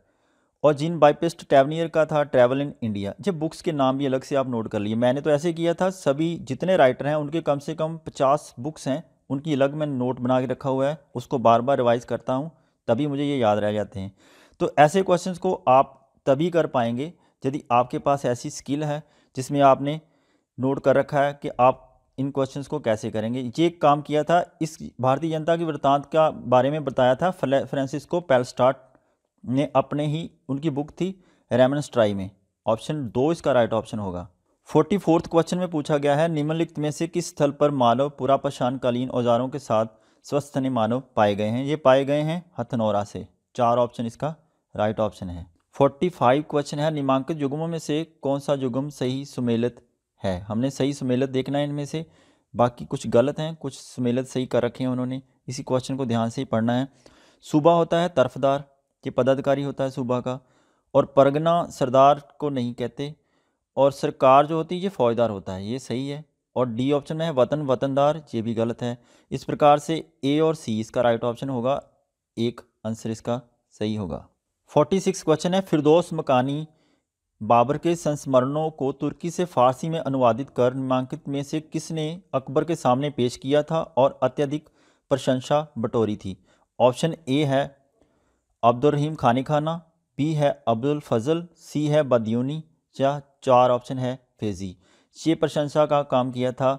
और जिन बाईपेस्ट टैवनियर का था ट्रैवल इन इंडिया जब बुक्स के नाम भी अलग से आप नोट कर लिए मैंने तो ऐसे किया था सभी जितने राइटर हैं उनके कम से कम पचास बुक्स हैं उनकी अलग मैंने नोट बना के रखा हुआ है उसको बार बार रिवाइज़ करता हूँ तभी मुझे ये याद रह जाते हैं तो ऐसे क्वेश्चन को आप तभी कर पाएंगे यदि आपके पास ऐसी स्किल है जिसमें आपने नोट कर रखा है कि आप इन क्वेश्चंस को कैसे करेंगे ये काम किया था इस भारतीय जनता की वृत्तांत का बारे में बताया था फ्रांसिस्को पेलस्टार्ट ने अपने ही उनकी बुक थी रेमनस ट्राई में ऑप्शन दो इसका राइट ऑप्शन होगा फोर्टी फोर्थ क्वेश्चन में पूछा गया है निम्नलिखित में से किस स्थल पर मानव पशानकालीन औजारों के साथ स्वस्थनी मानव पाए गए हैं ये पाए गए हैं हथनौरा से चार ऑप्शन इसका राइट ऑप्शन है फोर्टी फाइव क्वेश्चन है निमांकित जुगमों में से कौन सा जुगम सही सुमेलित है हमने सही सुमेलित देखना है इनमें से बाकी कुछ गलत हैं कुछ सुमेलित सही कर रखे हैं उन्होंने इसी क्वेश्चन को ध्यान से ही पढ़ना है सुबह होता है तरफदार ये पदाधिकारी होता है सूबा का और परगना सरदार को नहीं कहते और सरकार जो होती है ये फौजदार होता है ये सही है और डी ऑप्शन में है वतन वतनदार ये भी गलत है इस प्रकार से ए और सी इसका राइट ऑप्शन होगा एक आंसर इसका सही होगा फोर्टी सिक्स क्वेश्चन है फिरदौस मकानी बाबर के संस्मरणों को तुर्की से फारसी में अनुवादित कर नामांकित में से किसने अकबर के सामने पेश किया था और अत्यधिक प्रशंसा बटोरी थी ऑप्शन ए है अब्दुलरहीम खानी खाना बी है अब्दुल फजल सी है बदयूनी या चार ऑप्शन है फेजी ये प्रशंसा का काम किया था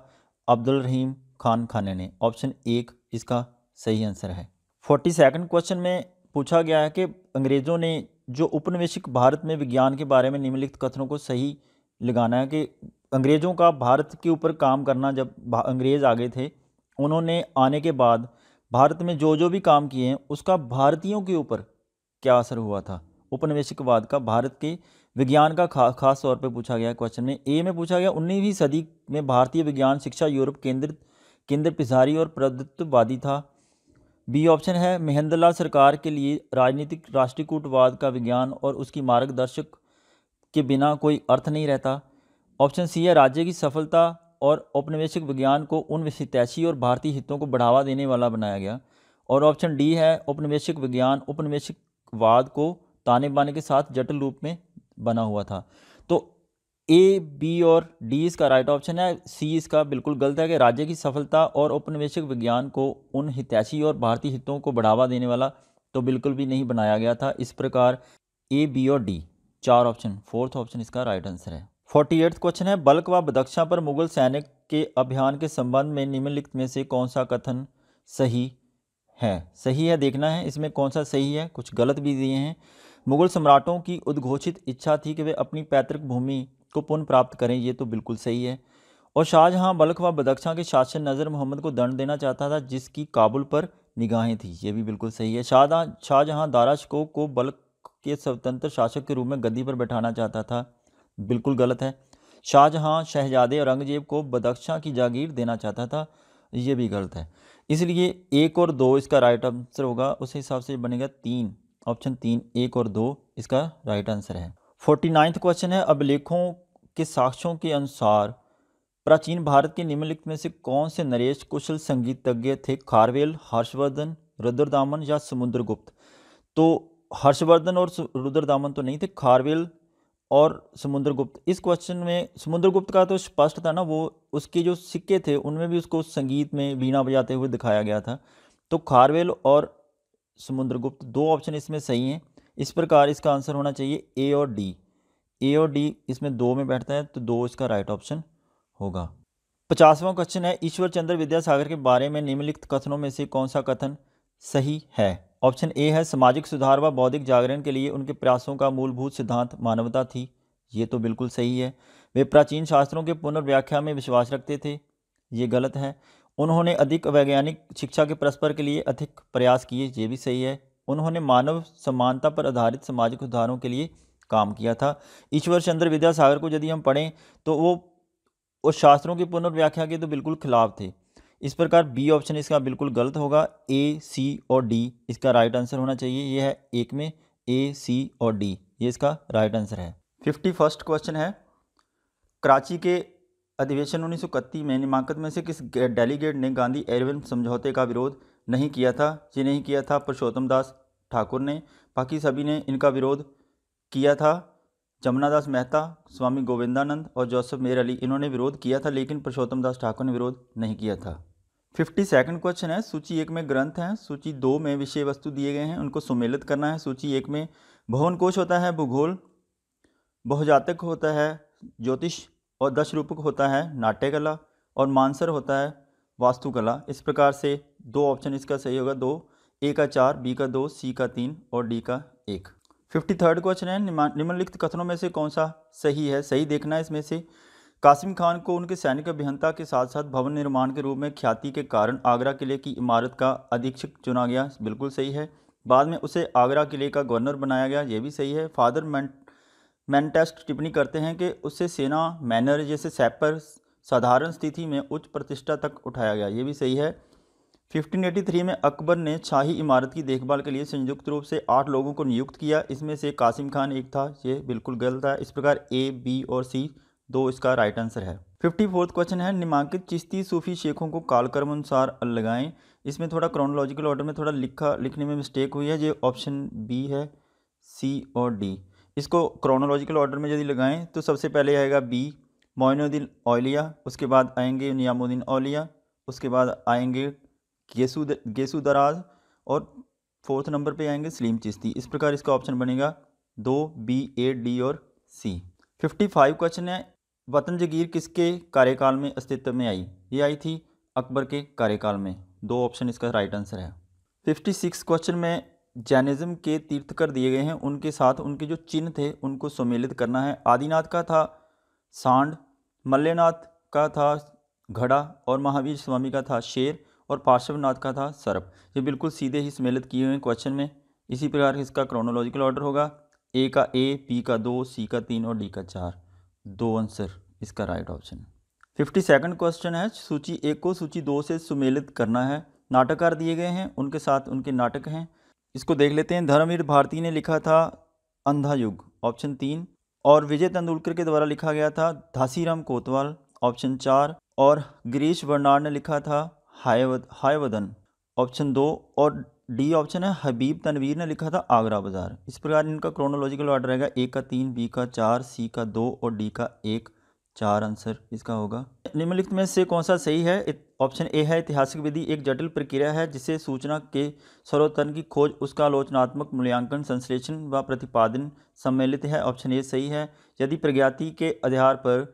अब्दुल रहीम खान खाने ने ऑप्शन एक इसका सही आंसर है फोर्टी सेकेंड क्वेश्चन में पूछा गया है कि अंग्रेज़ों ने जो उपनिवेशिक भारत में विज्ञान के बारे में निम्नलिखित कथनों को सही लगाना है कि अंग्रेज़ों का भारत के ऊपर काम करना जब अंग्रेज़ आ गए थे उन्होंने आने के बाद भारत में जो जो भी काम किए हैं उसका भारतीयों के ऊपर क्या असर हुआ था उपनिवेशिकवाद का भारत के विज्ञान का खा, खास तौर पर पूछा गया क्वेश्चन में ए में पूछा गया उन्नीसवीं सदी में भारतीय विज्ञान शिक्षा यूरोप केंद्रित केंद्र पिसारी और प्रदत्ववादी था बी ऑप्शन है महेंद्रलाल सरकार के लिए राजनीतिक राष्ट्रीयकूटवाद का विज्ञान और उसकी मार्गदर्शक के बिना कोई अर्थ नहीं रहता ऑप्शन सी है राज्य की सफलता और औपनिवेशिक विज्ञान को उन विशितैषी और भारतीय हितों को बढ़ावा देने वाला बनाया गया और ऑप्शन डी है औपनिवेशिक विज्ञान उपनिवेशिकवाद को ताने बाने के साथ जटिल रूप में बना हुआ था तो ए बी और डी इसका राइट ऑप्शन है सी इसका बिल्कुल गलत है कि राज्य की सफलता और औपनिवेशिक विज्ञान को उन हितैषी और भारतीय हितों को बढ़ावा देने वाला तो बिल्कुल भी नहीं बनाया गया था इस प्रकार ए बी और डी चार ऑप्शन फोर्थ ऑप्शन इसका राइट आंसर है फोर्टी एट्थ क्वेश्चन है बल्क व बदक्षा पर मुगल सैनिक के अभियान के संबंध में निम्नलिखित में से कौन सा कथन सही है सही है देखना है इसमें कौन सा सही है कुछ गलत भी दिए हैं मुगल सम्राटों की उद्घोषित इच्छा थी कि वे अपनी पैतृक भूमि को पुनः प्राप्त करें ये तो बिल्कुल सही है और शाहजहाँ बल्क व बदक्षा के शासन नज़र मोहम्मद को दंड देना चाहता था जिसकी काबुल पर निगाहें थी ये भी बिल्कुल सही है शाहजहाँ शाहजहाँ दारा शिकोह को बल्क के स्वतंत्र शासक के रूप में गद्दी पर बैठाना चाहता था बिल्कुल गलत है शाहजहाँ शहजादे औरंगजेब को बदख्शा की जागीर देना चाहता था ये भी गलत है इसलिए एक और दो इसका राइट आंसर होगा उस हिसाब से बनेगा तीन ऑप्शन तीन एक और दो इसका राइट आंसर है फोर्टी नाइन्थ क्वेश्चन है अभिलेखों के साक्ष्यों के अनुसार प्राचीन भारत के निम्नलिखित में से कौन से नरेश कुशल संगीतज्ञ थे खारवेल हर्षवर्धन रुद्रदामन या समुद्रगुप्त तो हर्षवर्धन और रुद्रदामन तो नहीं थे खारवेल और समुद्रगुप्त इस क्वेश्चन में समुद्रगुप्त का तो स्पष्ट था ना वो उसके जो सिक्के थे उनमें भी उसको संगीत में वीणा बजाते हुए दिखाया गया था तो खारवेल और समुद्रगुप्त दो ऑप्शन इसमें सही हैं इस प्रकार इसका आंसर होना चाहिए ए और डी ए और डी इसमें दो में बैठता है तो दो इसका राइट ऑप्शन होगा पचासवां क्वेश्चन है ईश्वर चंद्र विद्यासागर के बारे में निम्नलिखित कथनों में से कौन सा कथन सही है ऑप्शन ए है सामाजिक सुधार व बौद्धिक जागरण के लिए उनके प्रयासों का मूलभूत सिद्धांत मानवता थी ये तो बिल्कुल सही है वे प्राचीन शास्त्रों के पुनर्व्याख्या में विश्वास रखते थे ये गलत है उन्होंने अधिक वैज्ञानिक शिक्षा के परस्पर के लिए अधिक प्रयास किए ये भी सही है उन्होंने मानव समानता पर आधारित सामाजिक सुधारों के लिए काम किया था ईश्वर चंद्र विद्यासागर को यदि हम पढ़ें तो वो उस शास्त्रों की पुनर्व्याख्या के तो बिल्कुल खिलाफ थे इस प्रकार बी ऑप्शन इसका बिल्कुल गलत होगा ए सी और डी इसका राइट आंसर होना चाहिए ये है एक में ए सी और डी ये इसका राइट आंसर है फिफ्टी फर्स्ट क्वेश्चन है कराची के अधिवेशन उन्नीस में निमांकत में से किस डेलीगेट ने गांधी एरविन समझौते का विरोध नहीं किया था ये नहीं किया था पुरुषोत्तम दास ठाकुर ने बाकी सभी ने इनका विरोध किया था जमुना दास मेहता स्वामी गोविंदानंद और जोसफ मेर अली इन्होंने विरोध किया था लेकिन पुरुषोत्तम दास ठाकुर ने विरोध नहीं किया था फिफ्टी सेकंड क्वेश्चन है सूची एक में ग्रंथ है सूची दो में विषय वस्तु दिए गए हैं उनको सुमेलित करना है सूची एक में भवन कोश होता है भूगोल बहुजातक होता है ज्योतिष और रूपक होता है नाट्यकला और मानसर होता है वास्तुकला इस प्रकार से दो ऑप्शन इसका सही होगा दो ए का चार बी का दो सी का तीन और डी का एक फिफ्टी थर्ड क्वेश्चन है निम्नलिखित कथनों में से कौन सा सही है सही देखना है इसमें से कासिम खान को उनके सैनिक अभियंता के साथ साथ भवन निर्माण के रूप में ख्याति के कारण आगरा किले की इमारत का अधीक्षक चुना गया बिल्कुल सही है बाद में उसे आगरा किले का गवर्नर बनाया गया ये भी सही है फादर मैंट मैनटेस्ट टिप्पणी करते हैं कि उससे सेना मैनर जैसे सैपर साधारण स्थिति में उच्च प्रतिष्ठा तक उठाया गया ये भी सही है 1583 में अकबर ने शाही इमारत की देखभाल के लिए संयुक्त रूप से आठ लोगों को नियुक्त किया इसमें से कासिम खान एक था ये बिल्कुल गलत है इस प्रकार ए बी और सी दो इसका राइट आंसर है फिफ्टी फोर्थ क्वेश्चन है निमांकित चिश्ती सूफी शेखों को कालक्रम अनुसार लगाएं इसमें थोड़ा क्रोनोलॉजिकल ऑर्डर में थोड़ा लिखा लिखने में मिस्टेक हुई है ये ऑप्शन बी है सी और डी इसको क्रोनोलॉजिकल ऑर्डर में यदि लगाएं तो सबसे पहले आएगा बी मोइनुद्दीन ओलिया उसके बाद आएंगे नियामुद्दीन ओलिया उसके बाद आएंगे गेसु गेसु दराज और फोर्थ नंबर पे आएंगे सलीम चिश्ती इस प्रकार इसका ऑप्शन बनेगा दो बी ए डी और सी फिफ्टी फाइव क्वेश्चन है वतन जगीर किसके कार्यकाल में अस्तित्व में आई ये आई थी अकबर के कार्यकाल में दो ऑप्शन इसका राइट आंसर है फिफ्टी सिक्स क्वेश्चन में जैनिज़्म के तीर्थकर दिए गए हैं उनके साथ उनके जो चिन्ह थे उनको सम्मिलित करना है आदिनाथ का था सांड मल्लेनाथ का था घड़ा और महावीर स्वामी का था शेर और पार्श्वनाथ का था सर्प ये बिल्कुल सीधे ही सम्मिलित किए हुए क्वेश्चन में इसी प्रकार इसका क्रोनोलॉजिकल ऑर्डर होगा ए का ए पी का दो सी का तीन और डी का चार दो आंसर इसका right option fifty second question है सूची एक को सूची दो से सुमेलित करना है नाटककार दिए गए हैं उनके साथ उनके नाटक हैं इसको देख लेते हैं धर्मवीर भारती ने लिखा था अंधा युग ऑप्शन तीन और विजय तेंदुलकर के द्वारा लिखा गया था धासीराम कोतवाल ऑप्शन चार और गिरीश वर्नाड ने लिखा था हायवद हायवदन ऑप्शन दो और डी ऑप्शन है हबीब तनवीर ने लिखा था आगरा बाजार इस प्रकार इनका क्रोनोलॉजिकल ऑर्डर रहेगा ए का तीन बी का चार सी का दो और डी का एक चार आंसर इसका होगा निम्नलिखित में से कौन सा सही है ऑप्शन ए है ऐतिहासिक विधि एक जटिल प्रक्रिया है जिसे सूचना के सर्वोत्तन की खोज उसका आलोचनात्मक मूल्यांकन संश्लेषण व प्रतिपादन सम्मिलित है ऑप्शन ए सही है यदि प्रज्ञाति के आधार पर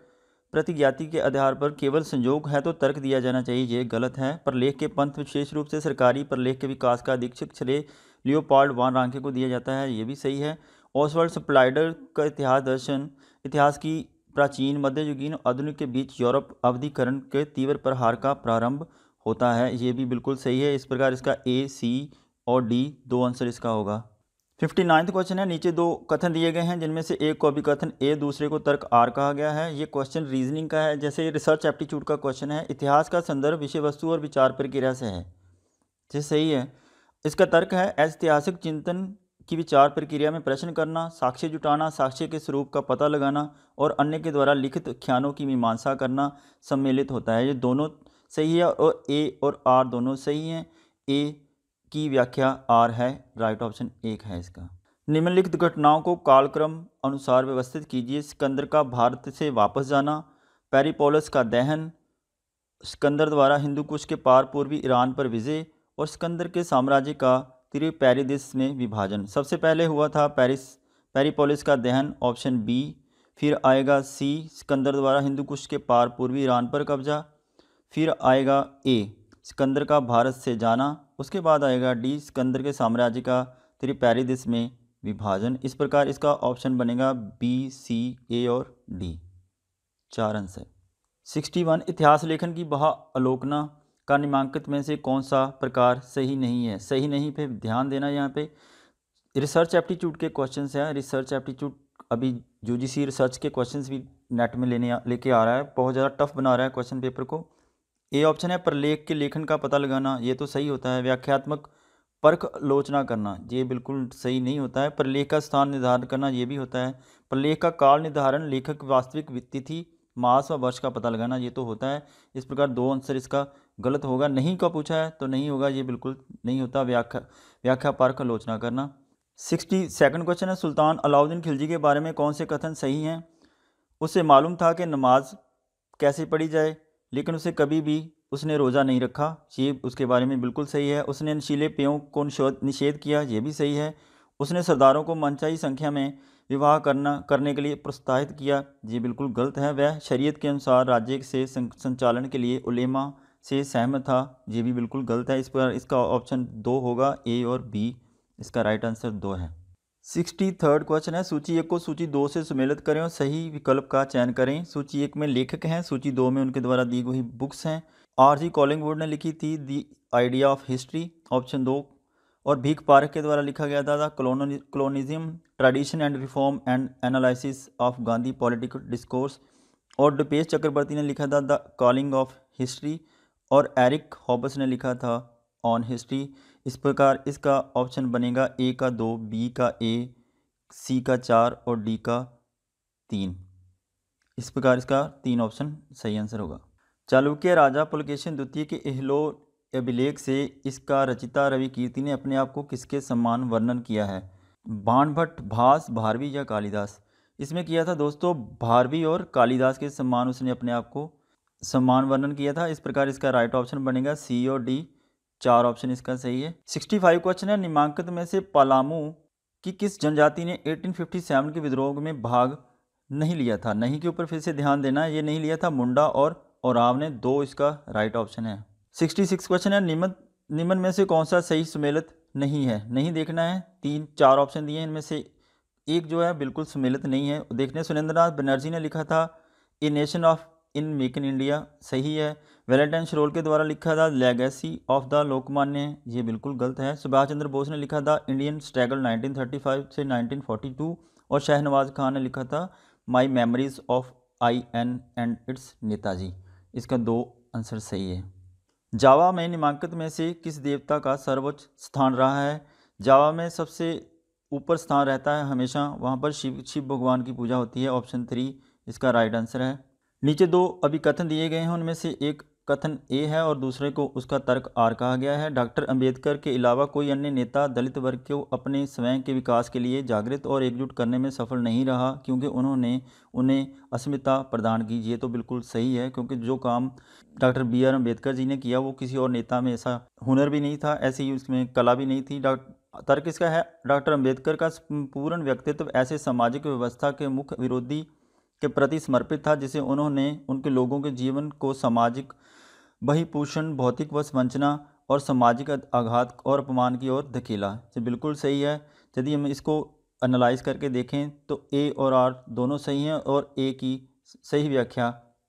प्रतिज्ञाति के आधार पर केवल संयोग है तो तर्क दिया जाना चाहिए ये गलत है प्रलेख के पंथ विशेष रूप से सरकारी प्रलेख के विकास का अधीक्षक श्रेय लियोपाल्ड वान रांके को दिया जाता है ये भी सही है ऑसवर्ल्ड स्प्लाइडर का इतिहास दर्शन इतिहास की प्राचीन मध्ययुगीन आधुनिक के बीच यूरोप अवधिकरण के तीव्र प्रहार का प्रारंभ होता है ये भी बिल्कुल सही है इस प्रकार इसका ए सी और डी दो आंसर इसका होगा फिफ्टी नाइन्थ क्वेश्चन है नीचे दो कथन दिए गए हैं जिनमें से एक को अभिकथन ए दूसरे को तर्क आर कहा गया है ये क्वेश्चन रीजनिंग का है जैसे रिसर्च एप्टीट्यूड का क्वेश्चन है इतिहास का संदर्भ विषय वस्तु और विचार प्रक्रिया से है जी सही है इसका तर्क है ऐतिहासिक चिंतन की विचार प्रक्रिया में प्रश्न करना साक्ष्य जुटाना साक्ष्य के स्वरूप का पता लगाना और अन्य के द्वारा लिखित ख्यानों की मीमांसा करना सम्मिलित होता है ये दोनों सही है और ए और आर दोनों सही हैं ए की व्याख्या आर है राइट ऑप्शन एक है इसका निम्नलिखित घटनाओं को कालक्रम अनुसार व्यवस्थित कीजिए सिकंदर का भारत से वापस जाना पेरिपोलस का दहन सिकंदर द्वारा हिंदू कुश के पार पूर्वी ईरान पर विजय और सिकंदर के साम्राज्य का त्रिपेरिदिस में विभाजन सबसे पहले हुआ था पेरिस पेरिपोलिस का दहन ऑप्शन बी फिर आएगा सी सिकंदर द्वारा हिंदू कुश के पार पूर्वी ईरान पर कब्जा फिर आएगा ए सिकंदर का भारत से जाना उसके बाद आएगा डी सिकंदर के साम्राज्य का त्रिपैरिदिस में विभाजन इस प्रकार इसका ऑप्शन बनेगा बी सी ए और डी चार आंसर सिक्सटी वन इतिहास लेखन की बहा अलोकना का निमांकित में से कौन सा प्रकार सही नहीं है सही नहीं पे ध्यान देना यहाँ पे रिसर्च एप्टीट्यूड के क्वेश्चंस हैं रिसर्च एप्टीट्यूड अभी यूजीसी रिसर्च के क्वेश्चंस भी नेट में लेने लेके आ रहा है बहुत ज़्यादा टफ बना रहा है क्वेश्चन पेपर को ए ऑप्शन है प्रलेख के लेखन का पता लगाना ये तो सही होता है व्याख्यात्मक परख आलोचना करना ये बिल्कुल सही नहीं होता है प्रलेख का स्थान निर्धारण करना ये भी होता है प्रलेख का काल निर्धारण लेखक वास्तविक तिथि मास व वर्ष का पता लगाना ये तो होता है इस प्रकार दो आंसर इसका गलत होगा नहीं का पूछा है तो नहीं होगा ये बिल्कुल नहीं होता व्याख्या व्याख्या परख आलोचना करना सिक्सटी सेकेंड क्वेश्चन है सुल्तान अलाउद्दीन खिलजी के बारे में कौन से कथन सही हैं उसे मालूम था कि नमाज कैसे पढ़ी जाए लेकिन उसे कभी भी उसने रोज़ा नहीं रखा ये उसके बारे में बिल्कुल सही है उसने नशीले पेयों को निषेध किया ये भी सही है उसने सरदारों को मनचाही संख्या में विवाह करना करने के लिए प्रोत्साहित किया ये बिल्कुल गलत है वह शरीयत के अनुसार राज्य से संचालन के लिए उलेमा से सहमत था ये भी बिल्कुल गलत है इस पर इसका ऑप्शन दो होगा ए और बी इसका राइट आंसर दो है सिक्सटी थर्ड क्वेश्चन है सूची एक को सूची दो से सुमेलित करें और सही विकल्प का चयन करें सूची एक में लेखक हैं सूची दो में उनके द्वारा दी गई बुक्स हैं आर जी कॉलिंगवुड ने लिखी थी the idea of history option दो और भीख पार्क के द्वारा लिखा गया था क्लोनि colonialism tradition and reform and analysis of Gandhi political discourse और डुपेश चक्रवर्ती ने लिखा था द कॉलिंग ऑफ हिस्ट्री और एरिक हॉबस ने लिखा था ऑन हिस्ट्री इस प्रकार इसका ऑप्शन बनेगा ए का दो बी का ए सी का चार और डी का तीन इस प्रकार इसका तीन ऑप्शन सही आंसर होगा चालुक्य राजा पुलकेशन द्वितीय के एहलो अभिलेख से इसका रचिता रवि कीर्ति ने अपने आप को किसके सम्मान वर्णन किया है बाणभट्ट भास भारवी या कालिदास इसमें किया था दोस्तों भारवी और कालिदास के सम्मान उसने अपने आप को सम्मान वर्णन किया था इस प्रकार इसका राइट ऑप्शन बनेगा सी और डी चार ऑप्शन इसका सही है सिक्सटी फाइव क्वेश्चन है निमांकित में से पलामू की किस जनजाति ने 1857 के विद्रोह में भाग नहीं लिया था नहीं के ऊपर फिर से ध्यान देना ये नहीं लिया था मुंडा और आव ने दो इसका राइट ऑप्शन है सिक्सटी सिक्स क्वेश्चन है निमन निमन में से कौन सा सही सुमेलित नहीं है नहीं देखना है तीन चार ऑप्शन दिए हैं इनमें से एक जो है बिल्कुल सुमेलित नहीं है देखने सुरेंद्र नाथ बनर्जी ने लिखा था a nation of in make in India सही है वेलेंटाइन शरोल के द्वारा लिखा था लेगेसी ऑफ द लोकमान्य ये बिल्कुल गलत है सुभाष चंद्र बोस ने लिखा था इंडियन स्ट्रैगल 1935 से 1942 और शहनवाज खान ने लिखा था my memories of I N and its Netaji इसका दो आंसर सही है जावा में निमांकित में से किस देवता का सर्वोच्च स्थान रहा है जावा में सबसे ऊपर स्थान रहता है हमेशा वहाँ पर शिव शिव भगवान की पूजा होती है ऑप्शन थ्री इसका राइट आंसर है नीचे दो अभी कथन दिए गए हैं उनमें से एक कथन ए है और दूसरे को उसका तर्क आर कहा गया है डॉक्टर अंबेडकर के अलावा कोई अन्य नेता दलित वर्ग को अपने स्वयं के विकास के लिए जागृत और एकजुट करने में सफल नहीं रहा क्योंकि उन्होंने उन्हें अस्मिता प्रदान की ये तो बिल्कुल सही है क्योंकि जो काम doctor B R Ambedkar ji ने किया वो किसी और नेता में ऐसा हुनर भी नहीं था ऐसी ही उसमें कला भी नहीं थी डॉक्टर तर्क इसका है डॉक्टर अम्बेडकर का पूर्ण व्यक्तित्व ऐसे सामाजिक व्यवस्था के मुख्य विरोधी के प्रति समर्पित था जिसे उन्होंने उनके लोगों के जीवन को सामाजिक बहिपोषण भौतिक व वंचना और सामाजिक आघात और अपमान की ओर धकेला ये बिल्कुल सही है यदि हम इसको एनालाइज करके देखें तो ए और आर दोनों सही हैं और ए की सही व्याख्या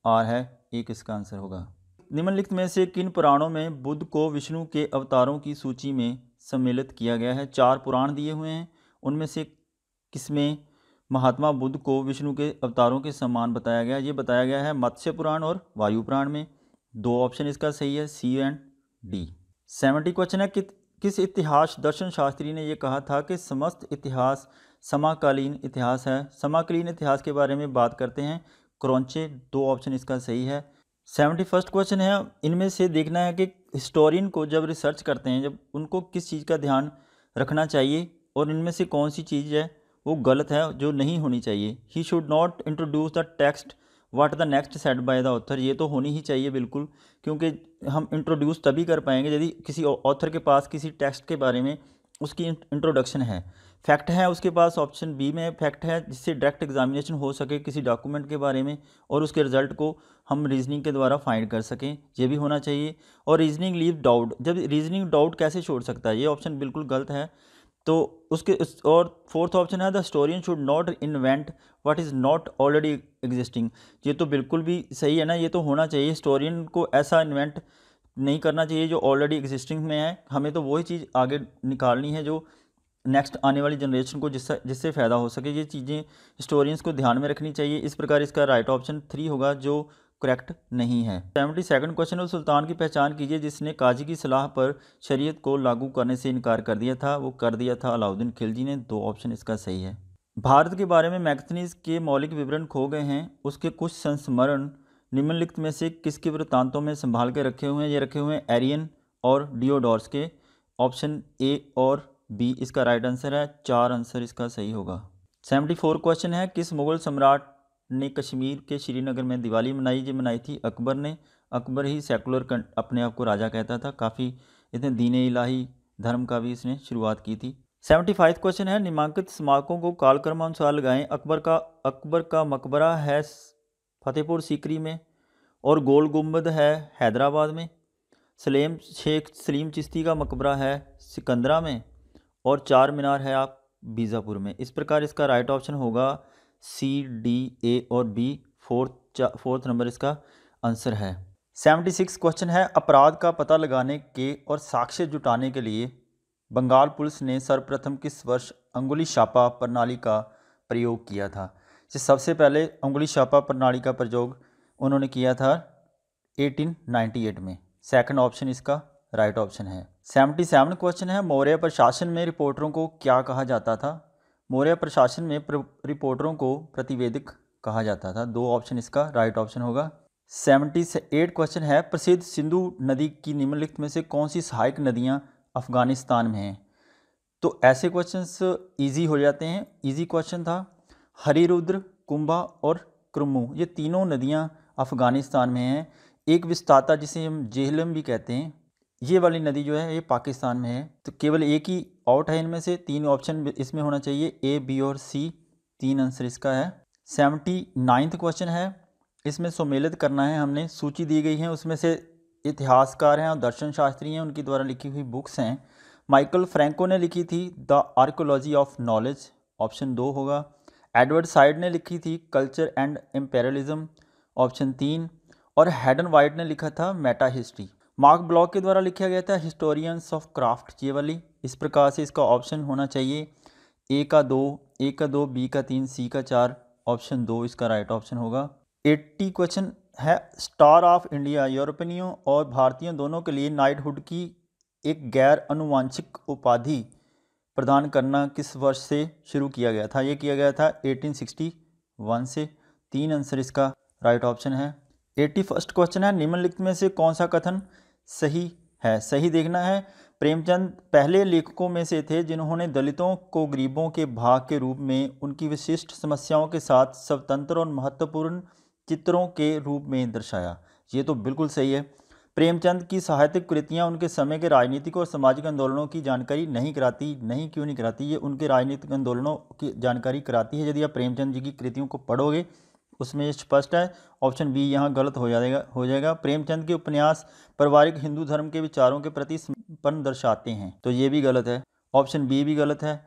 आर है एक इसका आंसर होगा निम्नलिखित में से किन पुराणों में बुद्ध को विष्णु के अवतारों की सूची में सम्मिलित किया गया है चार पुराण दिए हुए हैं उनमें से किसमें महात्मा बुद्ध को विष्णु के अवतारों के समान बताया गया ये बताया गया है मत्स्य पुराण और वायु पुराण में दो ऑप्शन इसका सही है C and D seventy question है कि किस इतिहास दर्शन शास्त्री ने यह कहा था कि समस्त इतिहास समाकालीन इतिहास है समाकालीन इतिहास के बारे में बात करते हैं क्रॉन्चे दो ऑप्शन इसका सही है सेवेंटी फर्स्ट क्वेश्चन है इनमें से देखना है कि हिस्टोरियन को जब रिसर्च करते हैं जब उनको किस चीज़ का ध्यान रखना चाहिए और इनमें से कौन सी चीज़ है वो गलत है जो नहीं होनी चाहिए he should not introduce the text what the next set by the author ये तो होनी ही चाहिए बिल्कुल क्योंकि हम इंट्रोड्यूस तभी कर पाएंगे यदि किसी ऑथर के पास किसी टेक्स्ट के बारे में उसकी इंट्रोडक्शन है फैक्ट है उसके पास ऑप्शन बी में फैक्ट है जिससे डायरेक्ट एग्जामिनेशन हो सके किसी डॉक्यूमेंट के बारे में और उसके रिजल्ट को हम रीजनिंग के द्वारा फाइंड कर सकें ये भी होना चाहिए और रीजनिंग लीव डाउट जब रीजनिंग डाउट कैसे छोड़ सकता है ये ऑप्शन बिल्कुल गलत है तो उसके उस और फोर्थ ऑप्शन है the historian should not invent what is not already existing ये तो बिल्कुल भी सही है ना ये तो होना चाहिए स्टोरियन को ऐसा इन्वेंट नहीं करना चाहिए जो ऑलरेडी एग्जिस्टिंग में है हमें तो वही चीज़ आगे निकालनी है जो नेक्स्ट आने वाली जनरेशन को जिससे जिससे फ़ायदा हो सके ये चीज़ें हिस्टोरियंस को ध्यान में रखनी चाहिए इस प्रकार इसका राइट ऑप्शन थ्री होगा जो करेक्ट नहीं है सेवेंटी सेकेंड क्वेश्चन उस सुल्तान की पहचान कीजिए जिसने काजी की सलाह पर शरीयत को लागू करने से इनकार कर दिया था वो कर दिया था अलाउद्दीन खिलजी ने दो ऑप्शन इसका सही है भारत के बारे में मैगथनीज के मौलिक विवरण खो गए हैं उसके कुछ संस्मरण निम्नलिखित में से किसके वृत्तांतों में संभाल के रखे हुए हैं ये रखे हुए हैं एरियन और डिओडोर्स के ऑप्शन ए और बी इसका राइट आंसर है चार आंसर इसका सही होगा सेवेंटी फोर क्वेश्चन है किस मुगल सम्राट ने कश्मीर के श्रीनगर में दिवाली मनाई जो मनाई थी अकबर ने अकबर ही सेकुलर अपने आप को राजा कहता था काफ़ी इतने दीन इलाही धर्म का भी इसने शुरुआत की थी सेवेंटी फाइव क्वेश्चन है निमांकित स्मारकों को कालक्रमानुसार लगाएं अकबर का अकबर का मकबरा है फतेहपुर सीकरी में और गोल गुम्बद है हैदराबाद में सलेम शेख सलीम चिश्ती का मकबरा है सिकंदरा में और चार मीनार है आप बीजापुर में इस प्रकार इसका राइट ऑप्शन होगा सी डी ए और बी फोर्थ फोर्थ नंबर इसका आंसर है सेवेंटी सिक्स क्वेश्चन है अपराध का पता लगाने के और साक्ष्य जुटाने के लिए बंगाल पुलिस ने सर्वप्रथम किस वर्ष अंगुली छापा प्रणाली का प्रयोग किया था सबसे पहले अंगुली छापा प्रणाली का प्रयोग उन्होंने किया था 1898 में सेकंड ऑप्शन इसका राइट ऑप्शन है 77 क्वेश्चन है मौर्य प्रशासन में रिपोर्टरों को क्या कहा जाता था मौर्य प्रशासन में रिपोर्टरों को प्रतिवेदक कहा जाता था दो ऑप्शन इसका राइट ऑप्शन होगा सेवेंटी से एट क्वेश्चन है प्रसिद्ध सिंधु नदी की निम्नलिखित में से कौन सी सहायक नदियाँ अफगानिस्तान में हैं तो ऐसे क्वेश्चन ईजी हो जाते हैं ईजी क्वेश्चन था हरिरुद्र कुंभा और क्रमू ये तीनों नदियाँ अफगानिस्तान में हैं एक विस्ताता जिसे हम जेहलम भी कहते हैं ये वाली नदी जो है ये पाकिस्तान में है तो केवल एक ही आउट है इनमें से तीन ऑप्शन इसमें होना चाहिए ए बी और सी तीन आंसर इसका है सेवेंटी नाइन्थ क्वेश्चन है इसमें सम्मेलित करना है हमने सूची दी गई है उसमें से इतिहासकार हैं और दर्शन शास्त्री हैं उनके द्वारा लिखी हुई बुक्स हैं माइकल फ्रेंको ने लिखी थी the archaeology of knowledge option दो होगा एडवर्ड साइड ने लिखी थी कल्चर एंड एम्पेरलिज्म ऑप्शन तीन और हेडन वाइट ने लिखा था मेटा हिस्ट्री मार्क ब्लॉक के द्वारा लिखा गया था हिस्टोरियंस ऑफ क्राफ्ट ये वाली इस प्रकार से इसका ऑप्शन होना चाहिए ए का दो ए का दो बी का तीन सी का चार ऑप्शन दो इसका राइट ऑप्शन होगा एट्टी क्वेश्चन है स्टार ऑफ इंडिया यूरोपनियों और भारतीयों दोनों के लिए नाइटहुड की एक गैर अनुवांशिक उपाधि प्रदान करना किस वर्ष से शुरू किया गया था ये किया गया था 1861 से तीन आंसर इसका राइट ऑप्शन है एट्टी फर्स्ट क्वेश्चन है निम्नलिखित में से कौन सा कथन सही है सही देखना है प्रेमचंद पहले लेखकों में से थे जिन्होंने दलितों को गरीबों के भाग के रूप में उनकी विशिष्ट समस्याओं के साथ स्वतंत्र और महत्वपूर्ण चित्रों के रूप में दर्शाया ये तो बिल्कुल सही है प्रेमचंद की साहित्यिक कृतियाँ उनके समय के राजनीतिक और सामाजिक आंदोलनों की जानकारी नहीं कराती नहीं क्यों नहीं कराती ये उनके राजनीतिक आंदोलनों की जानकारी कराती है यदि आप प्रेमचंद जी की कृतियों को पढ़ोगे उसमें स्पष्ट है ऑप्शन बी यहाँ गलत हो जाएगा हो जाएगा प्रेमचंद के उपन्यास पारिवारिक हिंदू धर्म के विचारों के प्रति समर्पण दर्शाते हैं तो ये भी गलत है ऑप्शन बी भी गलत है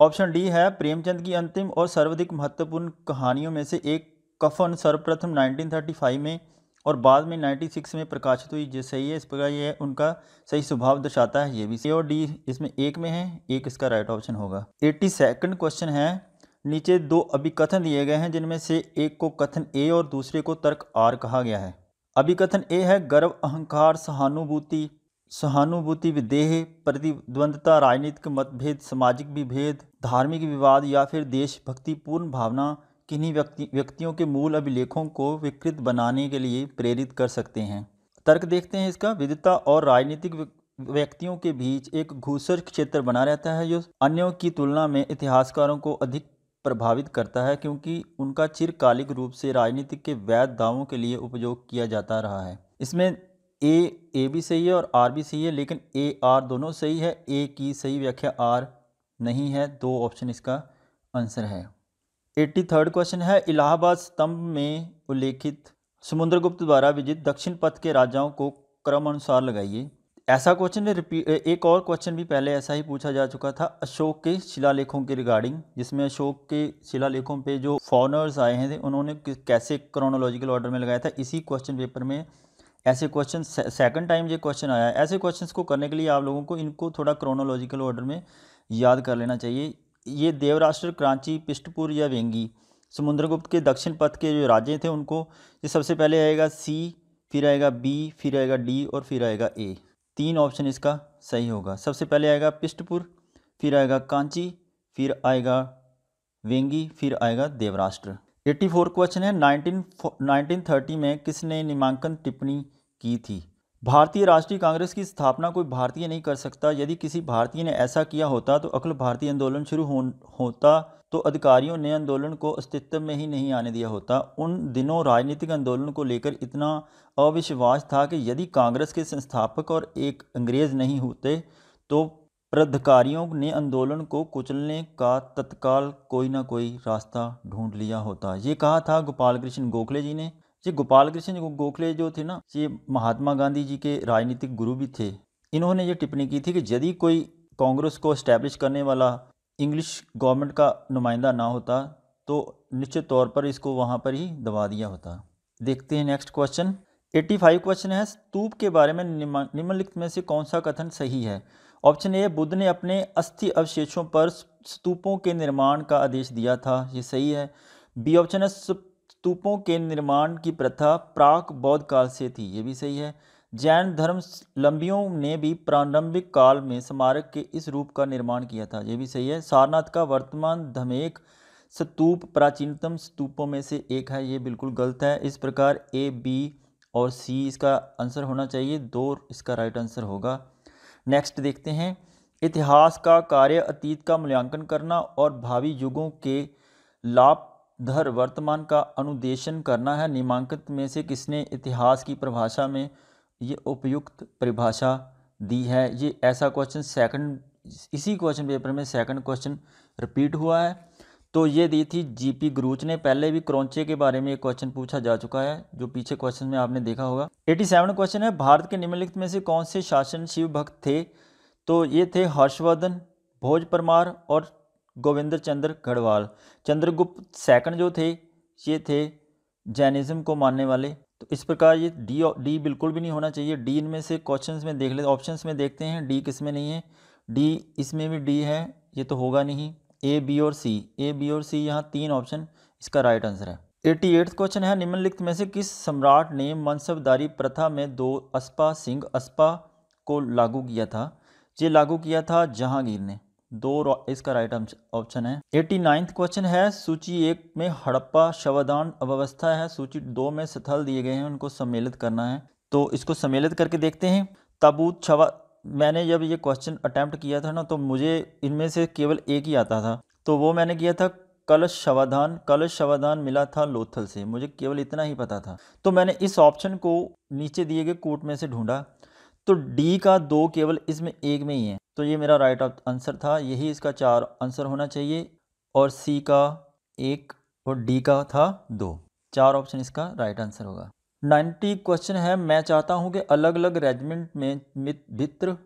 ऑप्शन डी है प्रेमचंद की अंतिम और सर्वाधिक महत्वपूर्ण कहानियों में से एक कफन सर्वप्रथम 1935 में और बाद में 96 में प्रकाशित हुई जो सही है इस प्रकार ये उनका सही स्वभाव दर्शाता है ये भी सी और डी इसमें एक में है एक इसका राइट ऑप्शन होगा एट्टी सेकेंड क्वेश्चन है नीचे दो अभिकथन दिए गए हैं जिनमें से एक को कथन ए और दूसरे को तर्क आर कहा गया है अभिकथन ए है गर्व अहंकार सहानुभूति सहानुभूति विदेह प्रतिद्वंदता राजनीतिक मतभेद सामाजिक विभेद धार्मिक विवाद या फिर देशभक्ति पूर्ण भावना किन्हीं व्यक्ति व्यक्तियों के मूल अभिलेखों को विकृत बनाने के लिए प्रेरित कर सकते हैं तर्क देखते हैं इसका विधता और राजनीतिक व्यक्तियों के बीच एक घूसर क्षेत्र बना रहता है जो अन्यों की तुलना में इतिहासकारों को अधिक प्रभावित करता है क्योंकि उनका चिरकालिक रूप से राजनीतिक के वैध दावों के लिए उपयोग किया जाता रहा है इसमें ए ए भी सही है और आर भी सही है लेकिन ए आर दोनों सही है ए की सही व्याख्या आर नहीं है दो ऑप्शन इसका आंसर है एट्टी थर्ड क्वेश्चन है इलाहाबाद स्तंभ में उल्लेखित समुद्रगुप्त द्वारा विजित दक्षिण पथ के राजाओं को क्रम अनुसार लगाइए ऐसा क्वेश्चन एक और क्वेश्चन भी पहले ऐसा ही पूछा जा चुका था अशोक के शिलालेखों के रिगार्डिंग जिसमें अशोक के शिलालेखों पे जो फॉरनर्स आए हैं उन्होंने कैसे क्रोनोलॉजिकल ऑर्डर में लगाया था इसी क्वेश्चन पेपर में ऐसे क्वेश्चन सेकंड टाइम ये क्वेश्चन आया ऐसे क्वेश्चंस को करने के लिए आप लोगों को इनको थोड़ा क्रोनोलॉजिकल ऑर्डर में याद कर लेना चाहिए ये देवराष्ट्र क्रांची पिष्टपुर या वेंगी समुद्रगुप्त के दक्षिण पथ के जो राज्य थे उनको ये सबसे पहले आएगा सी फिर आएगा बी फिर आएगा डी और फिर आएगा ए तीन ऑप्शन इसका सही होगा सबसे पहले आएगा पिष्टपुर फिर आएगा कांची फिर आएगा वेंगी फिर आएगा देवराष्ट्र 84 क्वेश्चन है 19 1930 में किसने नामांकन टिप्पणी की थी भारतीय राष्ट्रीय कांग्रेस की स्थापना कोई भारतीय नहीं कर सकता यदि किसी भारतीय ने ऐसा किया होता तो अखिल भारतीय आंदोलन शुरू हो, होता तो अधिकारियों ने आंदोलन को अस्तित्व में ही नहीं आने दिया होता उन दिनों राजनीतिक आंदोलन को लेकर इतना अविश्वास था कि यदि कांग्रेस के संस्थापक और एक अंग्रेज नहीं होते तो प्राधिकारियों ने आंदोलन को कुचलने का तत्काल कोई ना कोई रास्ता ढूंढ लिया होता ये कहा था गोपाल कृष्ण गोखले जी ने जी गोपाल कृष्ण गोखले जो थे ना ये महात्मा गांधी जी के राजनीतिक गुरु भी थे इन्होंने ये टिप्पणी की थी कि यदि कोई कांग्रेस को इस्टेब्लिश करने वाला इंग्लिश गवर्नमेंट का नुमाइंदा ना होता तो निश्चित तौर पर इसको वहाँ पर ही दबा दिया होता देखते हैं नेक्स्ट क्वेश्चन 85 क्वेश्चन है स्तूप के बारे में निम्नलिखित में से कौन सा कथन सही है ऑप्शन ए बुद्ध ने अपने अस्थि अवशेषों पर स्तूपों के निर्माण का आदेश दिया था ये सही है बी ऑप्शन है स्तूपों के निर्माण की प्रथा प्राक बौद्ध काल से थी ये भी सही है जैन धर्म लंबियों ने भी प्रारंभिक काल में स्मारक के इस रूप का निर्माण किया था ये भी सही है सारनाथ का वर्तमान धमेक स्तूप प्राचीनतम स्तूपों में से एक है ये बिल्कुल गलत है इस प्रकार ए बी और सी इसका आंसर होना चाहिए दो इसका राइट आंसर होगा नेक्स्ट देखते हैं इतिहास का कार्य अतीत का मूल्यांकन करना और भावी युगों के लाभ धर वर्तमान का अनुदेशन करना है निमांकित में से किसने इतिहास की परिभाषा में ये उपयुक्त परिभाषा दी है ये ऐसा क्वेश्चन सेकंड इसी क्वेश्चन पेपर में सेकंड क्वेश्चन रिपीट हुआ है तो ये दी थी जीपी ग्रूच ने पहले भी क्रोंचे के बारे में एक क्वेश्चन पूछा जा चुका है जो पीछे क्वेश्चन में आपने देखा होगा 87 क्वेश्चन है भारत के निम्नलिखित में से कौन से शासन शिव भक्त थे तो ये थे हर्षवर्धन भोज परमार और गोविंद चंद्र गढ़वाल चंद्रगुप्त सेकंड जो थे ये थे जैनिज़्म को मानने वाले तो इस प्रकार ये डी डी बिल्कुल भी नहीं होना चाहिए डी इनमें से क्वेश्चंस में देख लेते ऑप्शंस में देखते हैं डी किस में नहीं है डी इसमें भी डी है ये तो होगा नहीं ए बी और सी ए बी और सी यहाँ तीन ऑप्शन इसका राइट आंसर है एटी एट्थ क्वेश्चन है निम्नलिखित में से किस सम्राट ने मनसबदारी प्रथा में दो अस्पा सिंह अस्पा को लागू किया था ये लागू किया था जहांगीर ने दो इसका राइट ऑप्शन है एट्टी नाइन्थ क्वेश्चन है सूची एक में हड़प्पा शवदान अव्यवस्था है सूची दो में स्थल दिए गए हैं उनको सम्मिलित करना है तो इसको सम्मिलित करके देखते हैं ताबूत शवा मैंने जब ये क्वेश्चन अटैम्प्ट किया था ना तो मुझे इनमें से केवल एक ही आता था तो वो मैंने किया था कलश शवाधान कलश शवाधान मिला था लोथल से मुझे केवल इतना ही पता था तो मैंने इस ऑप्शन को नीचे दिए गए कोट में से ढूंढा तो डी का दो केवल इसमें एक में ही है तो ये मेरा राइट आंसर था यही इसका चार आंसर होना चाहिए और सी का एक और डी का था दो चार ऑप्शन इसका राइट आंसर होगा नाइन्टी क्वेश्चन है मैं चाहता हूँ कि अलग अलग रेजिमेंट में मित्र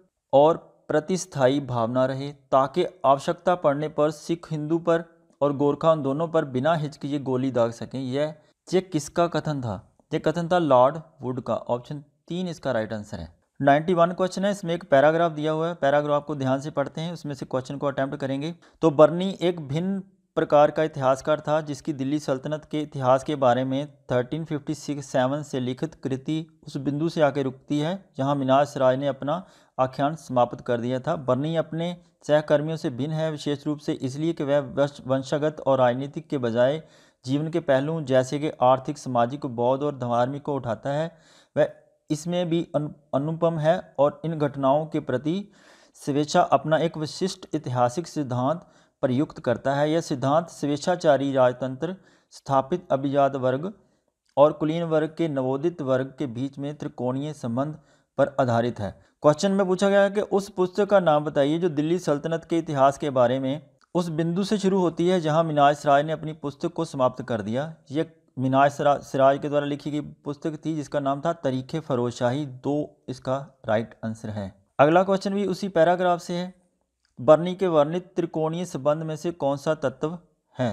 और प्रतिस्थाई भावना रहे ताकि आवश्यकता पड़ने पर सिख हिंदू पर और गोरखा दोनों पर बिना हिचकिए गोली दाग सकें यह ये किसका कथन था यह कथन था लॉर्ड वुड का ऑप्शन तीन इसका राइट आंसर है नाइन्टी वन क्वेश्चन है इसमें एक पैराग्राफ दिया हुआ है पैराग्राफ को ध्यान से पढ़ते हैं उसमें से क्वेश्चन को अटैम्प्ट करेंगे तो बर्नी एक भिन्न प्रकार का इतिहासकार था जिसकी दिल्ली सल्तनत के इतिहास के बारे में 1356 सेवन से लिखित कृति उस बिंदु से आके रुकती है जहां मिनाज सराज ने अपना आख्यान समाप्त कर दिया था बर्नी अपने सहकर्मियों से भिन्न है विशेष रूप से इसलिए कि वह वंशागत और राजनीतिक के बजाय जीवन के पहलुओं जैसे कि आर्थिक सामाजिक बौद्ध और धार्मिक को उठाता है वह इसमें भी अनुपम है और इन घटनाओं के प्रति स्वेच्छा अपना एक विशिष्ट ऐतिहासिक सिद्धांत प्रयुक्त करता है यह सिद्धांत स्वेच्छाचारी राजतंत्र स्थापित अभिजात वर्ग और कुलीन वर्ग के नवोदित वर्ग के बीच में त्रिकोणीय संबंध पर आधारित है क्वेश्चन में पूछा गया है कि उस पुस्तक का नाम बताइए जो दिल्ली सल्तनत के इतिहास के बारे में उस बिंदु से शुरू होती है जहां मिनाज राय ने अपनी पुस्तक को समाप्त कर दिया यह मिनाज सिराज के द्वारा लिखी गई पुस्तक थी जिसका नाम था तरीके फ़रोज शाही दो इसका राइट आंसर है अगला क्वेश्चन भी उसी पैराग्राफ से है बर्नी के वर्णित त्रिकोणीय संबंध में से कौन सा तत्व है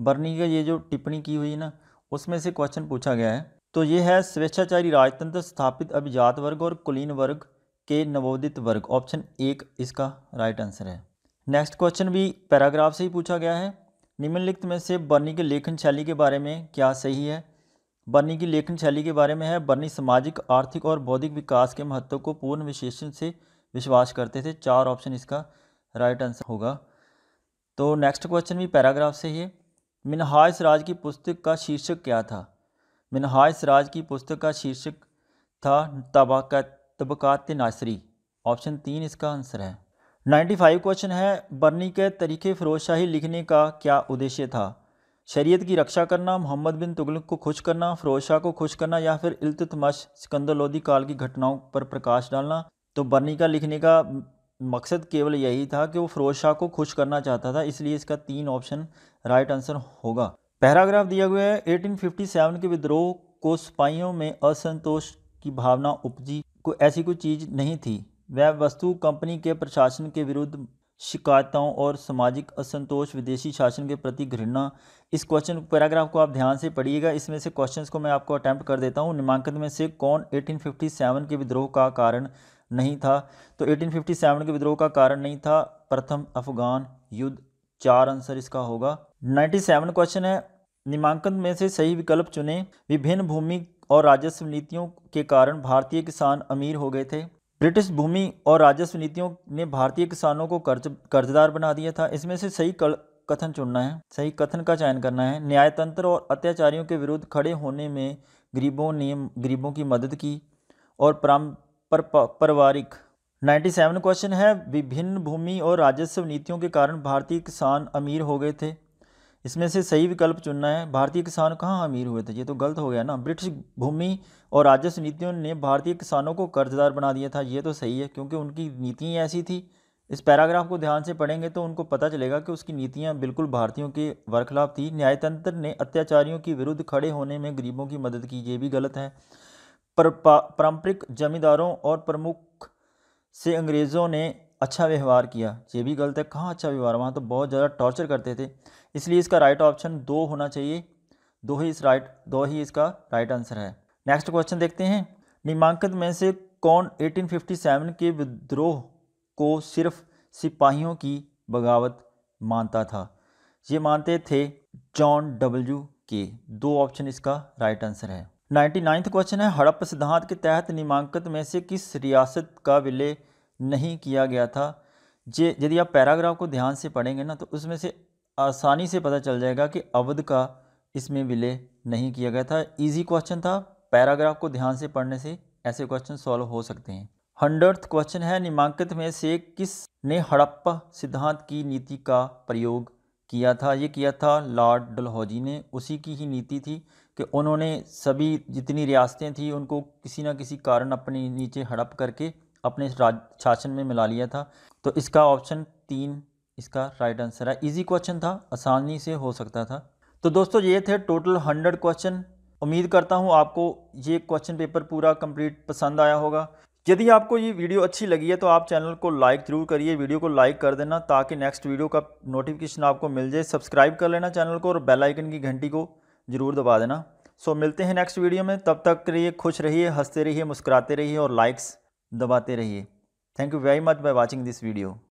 बर्नी का ये जो टिप्पणी की हुई ना उसमें से क्वेश्चन पूछा गया है तो ये है स्वेच्छाचारी राजतंत्र स्थापित अभिजात वर्ग और कुलीन वर्ग के नवोदित वर्ग ऑप्शन एक इसका राइट आंसर है नेक्स्ट क्वेश्चन भी पैराग्राफ से ही पूछा गया है निम्नलिखित में से बर्नी के लेखन शैली के बारे में क्या सही है बर्नी की लेखन शैली के बारे में है बर्नी सामाजिक आर्थिक और बौद्धिक विकास के महत्व को पूर्ण विशेषण से विश्वास करते थे चार ऑप्शन इसका राइट आंसर होगा तो नेक्स्ट क्वेश्चन भी पैराग्राफ से ही मिनहाज राज की पुस्तक का शीर्षक क्या था मिनहाज राज की पुस्तक का शीर्षक था तबाक तबकात नासरी ऑप्शन तीन इसका आंसर है नाइन्टी फाइव क्वेश्चन है बर्नी के तरीके फिरोजशाही लिखने का क्या उद्देश्य था शरीयत की रक्षा करना मोहम्मद बिन तुगलक को खुश करना फिरोजशाह को खुश करना या फिर इल्तमश सिकंदर लोधी काल की घटनाओं पर प्रकाश डालना तो बर्नी का लिखने का मकसद केवल यही था कि वो फिरोज शाह को खुश करना चाहता था इसलिए इसका तीन ऑप्शन राइट आंसर होगा पैराग्राफ दिया हुआ है एटीन के विद्रोह को सिपाहियों में असंतोष की भावना उपजी को ऐसी कोई चीज़ नहीं थी वह वस्तु कंपनी के प्रशासन के विरुद्ध शिकायतों और सामाजिक असंतोष विदेशी शासन के प्रति घृणा इस क्वेश्चन पैराग्राफ को आप ध्यान से पढ़िएगा इसमें से क्वेश्चंस को मैं आपको अटैम्प्ट कर देता हूँ निमांकन में से कौन 1857 के विद्रोह का कारण नहीं था तो 1857 के विद्रोह का कारण नहीं था प्रथम अफगान युद्ध चार आंसर इसका होगा नाइन्टी क्वेश्चन है निमांकन में से सही विकल्प चुने विभिन्न भूमि और राजस्व नीतियों के कारण भारतीय किसान अमीर हो गए थे ब्रिटिश भूमि और राजस्व नीतियों ने भारतीय किसानों को कर्ज कर्जदार बना दिया था इसमें से सही कल कथन चुनना है सही कथन का चयन करना है न्यायतंत्र और अत्याचारियों के विरुद्ध खड़े होने में गरीबों ने गरीबों की मदद की और पारिवारिक नाइन्टी सेवन क्वेश्चन है विभिन्न भूमि और राजस्व नीतियों के कारण भारतीय किसान अमीर हो गए थे इसमें से सही विकल्प चुनना है भारतीय किसान कहाँ अमीर हुए थे ये तो गलत हो गया ना ब्रिटिश भूमि और राजस्व नीतियों ने भारतीय किसानों को कर्जदार बना दिया था ये तो सही है क्योंकि उनकी नीतियाँ ऐसी थी इस पैराग्राफ को ध्यान से पढ़ेंगे तो उनको पता चलेगा कि उसकी नीतियाँ बिल्कुल भारतीयों के वर्खिलाफ थी न्यायतंत्र ने अत्याचारियों के विरुद्ध खड़े होने में गरीबों की मदद की ये भी गलत है पर पारंपरिक जमींदारों और प्रमुख से अंग्रेज़ों ने अच्छा व्यवहार किया ये भी गलत है कहाँ अच्छा व्यवहार वहाँ तो बहुत ज़्यादा टॉर्चर करते थे इसलिए इसका राइट ऑप्शन दो होना चाहिए दो ही इस राइट दो ही इसका राइट आंसर है नेक्स्ट क्वेश्चन देखते हैं निमांकित में से कौन 1857 के विद्रोह को सिर्फ सिपाहियों की बगावत मानता था ये मानते थे जॉन डब्ल्यू के दो ऑप्शन इसका राइट आंसर है नाइन्टी नाइन्थ क्वेश्चन है हड़प्पा सिद्धांत के तहत निमांकित में से किस रियासत का विलय नहीं किया गया था जे यदि आप पैराग्राफ को ध्यान से पढ़ेंगे ना तो उसमें से आसानी से पता चल जाएगा कि अवध का इसमें विलय नहीं किया गया था इजी क्वेश्चन था पैराग्राफ को ध्यान से पढ़ने से ऐसे क्वेश्चन सॉल्व हो सकते हैं हंड्रेड क्वेश्चन है निमांकित में से किस ने हड़प्पा सिद्धांत की नीति का प्रयोग किया था ये किया था लॉर्ड डलहौजी ने उसी की ही नीति थी कि उन्होंने सभी जितनी रियासतें थी उनको किसी ना किसी कारण अपने नीचे हड़प करके अपने शासन में मिला लिया था तो इसका ऑप्शन तीन इसका राइट आंसर है इजी क्वेश्चन था आसानी से हो सकता था तो दोस्तों ये थे टोटल हंड्रेड क्वेश्चन उम्मीद करता हूँ आपको ये क्वेश्चन पेपर पूरा कंप्लीट पसंद आया होगा यदि आपको ये वीडियो अच्छी लगी है तो आप चैनल को लाइक ज़रूर करिए वीडियो को लाइक कर देना ताकि नेक्स्ट वीडियो का नोटिफिकेशन आपको मिल जाए सब्सक्राइब कर लेना चैनल को और बेल आइकन की घंटी को ज़रूर दबा देना सो मिलते हैं नेक्स्ट वीडियो में तब तक के लिए खुश रहिए हंसते रहिए मुस्कुराते रहिए और लाइक्स दबाते रहिए thank you very much by watching this video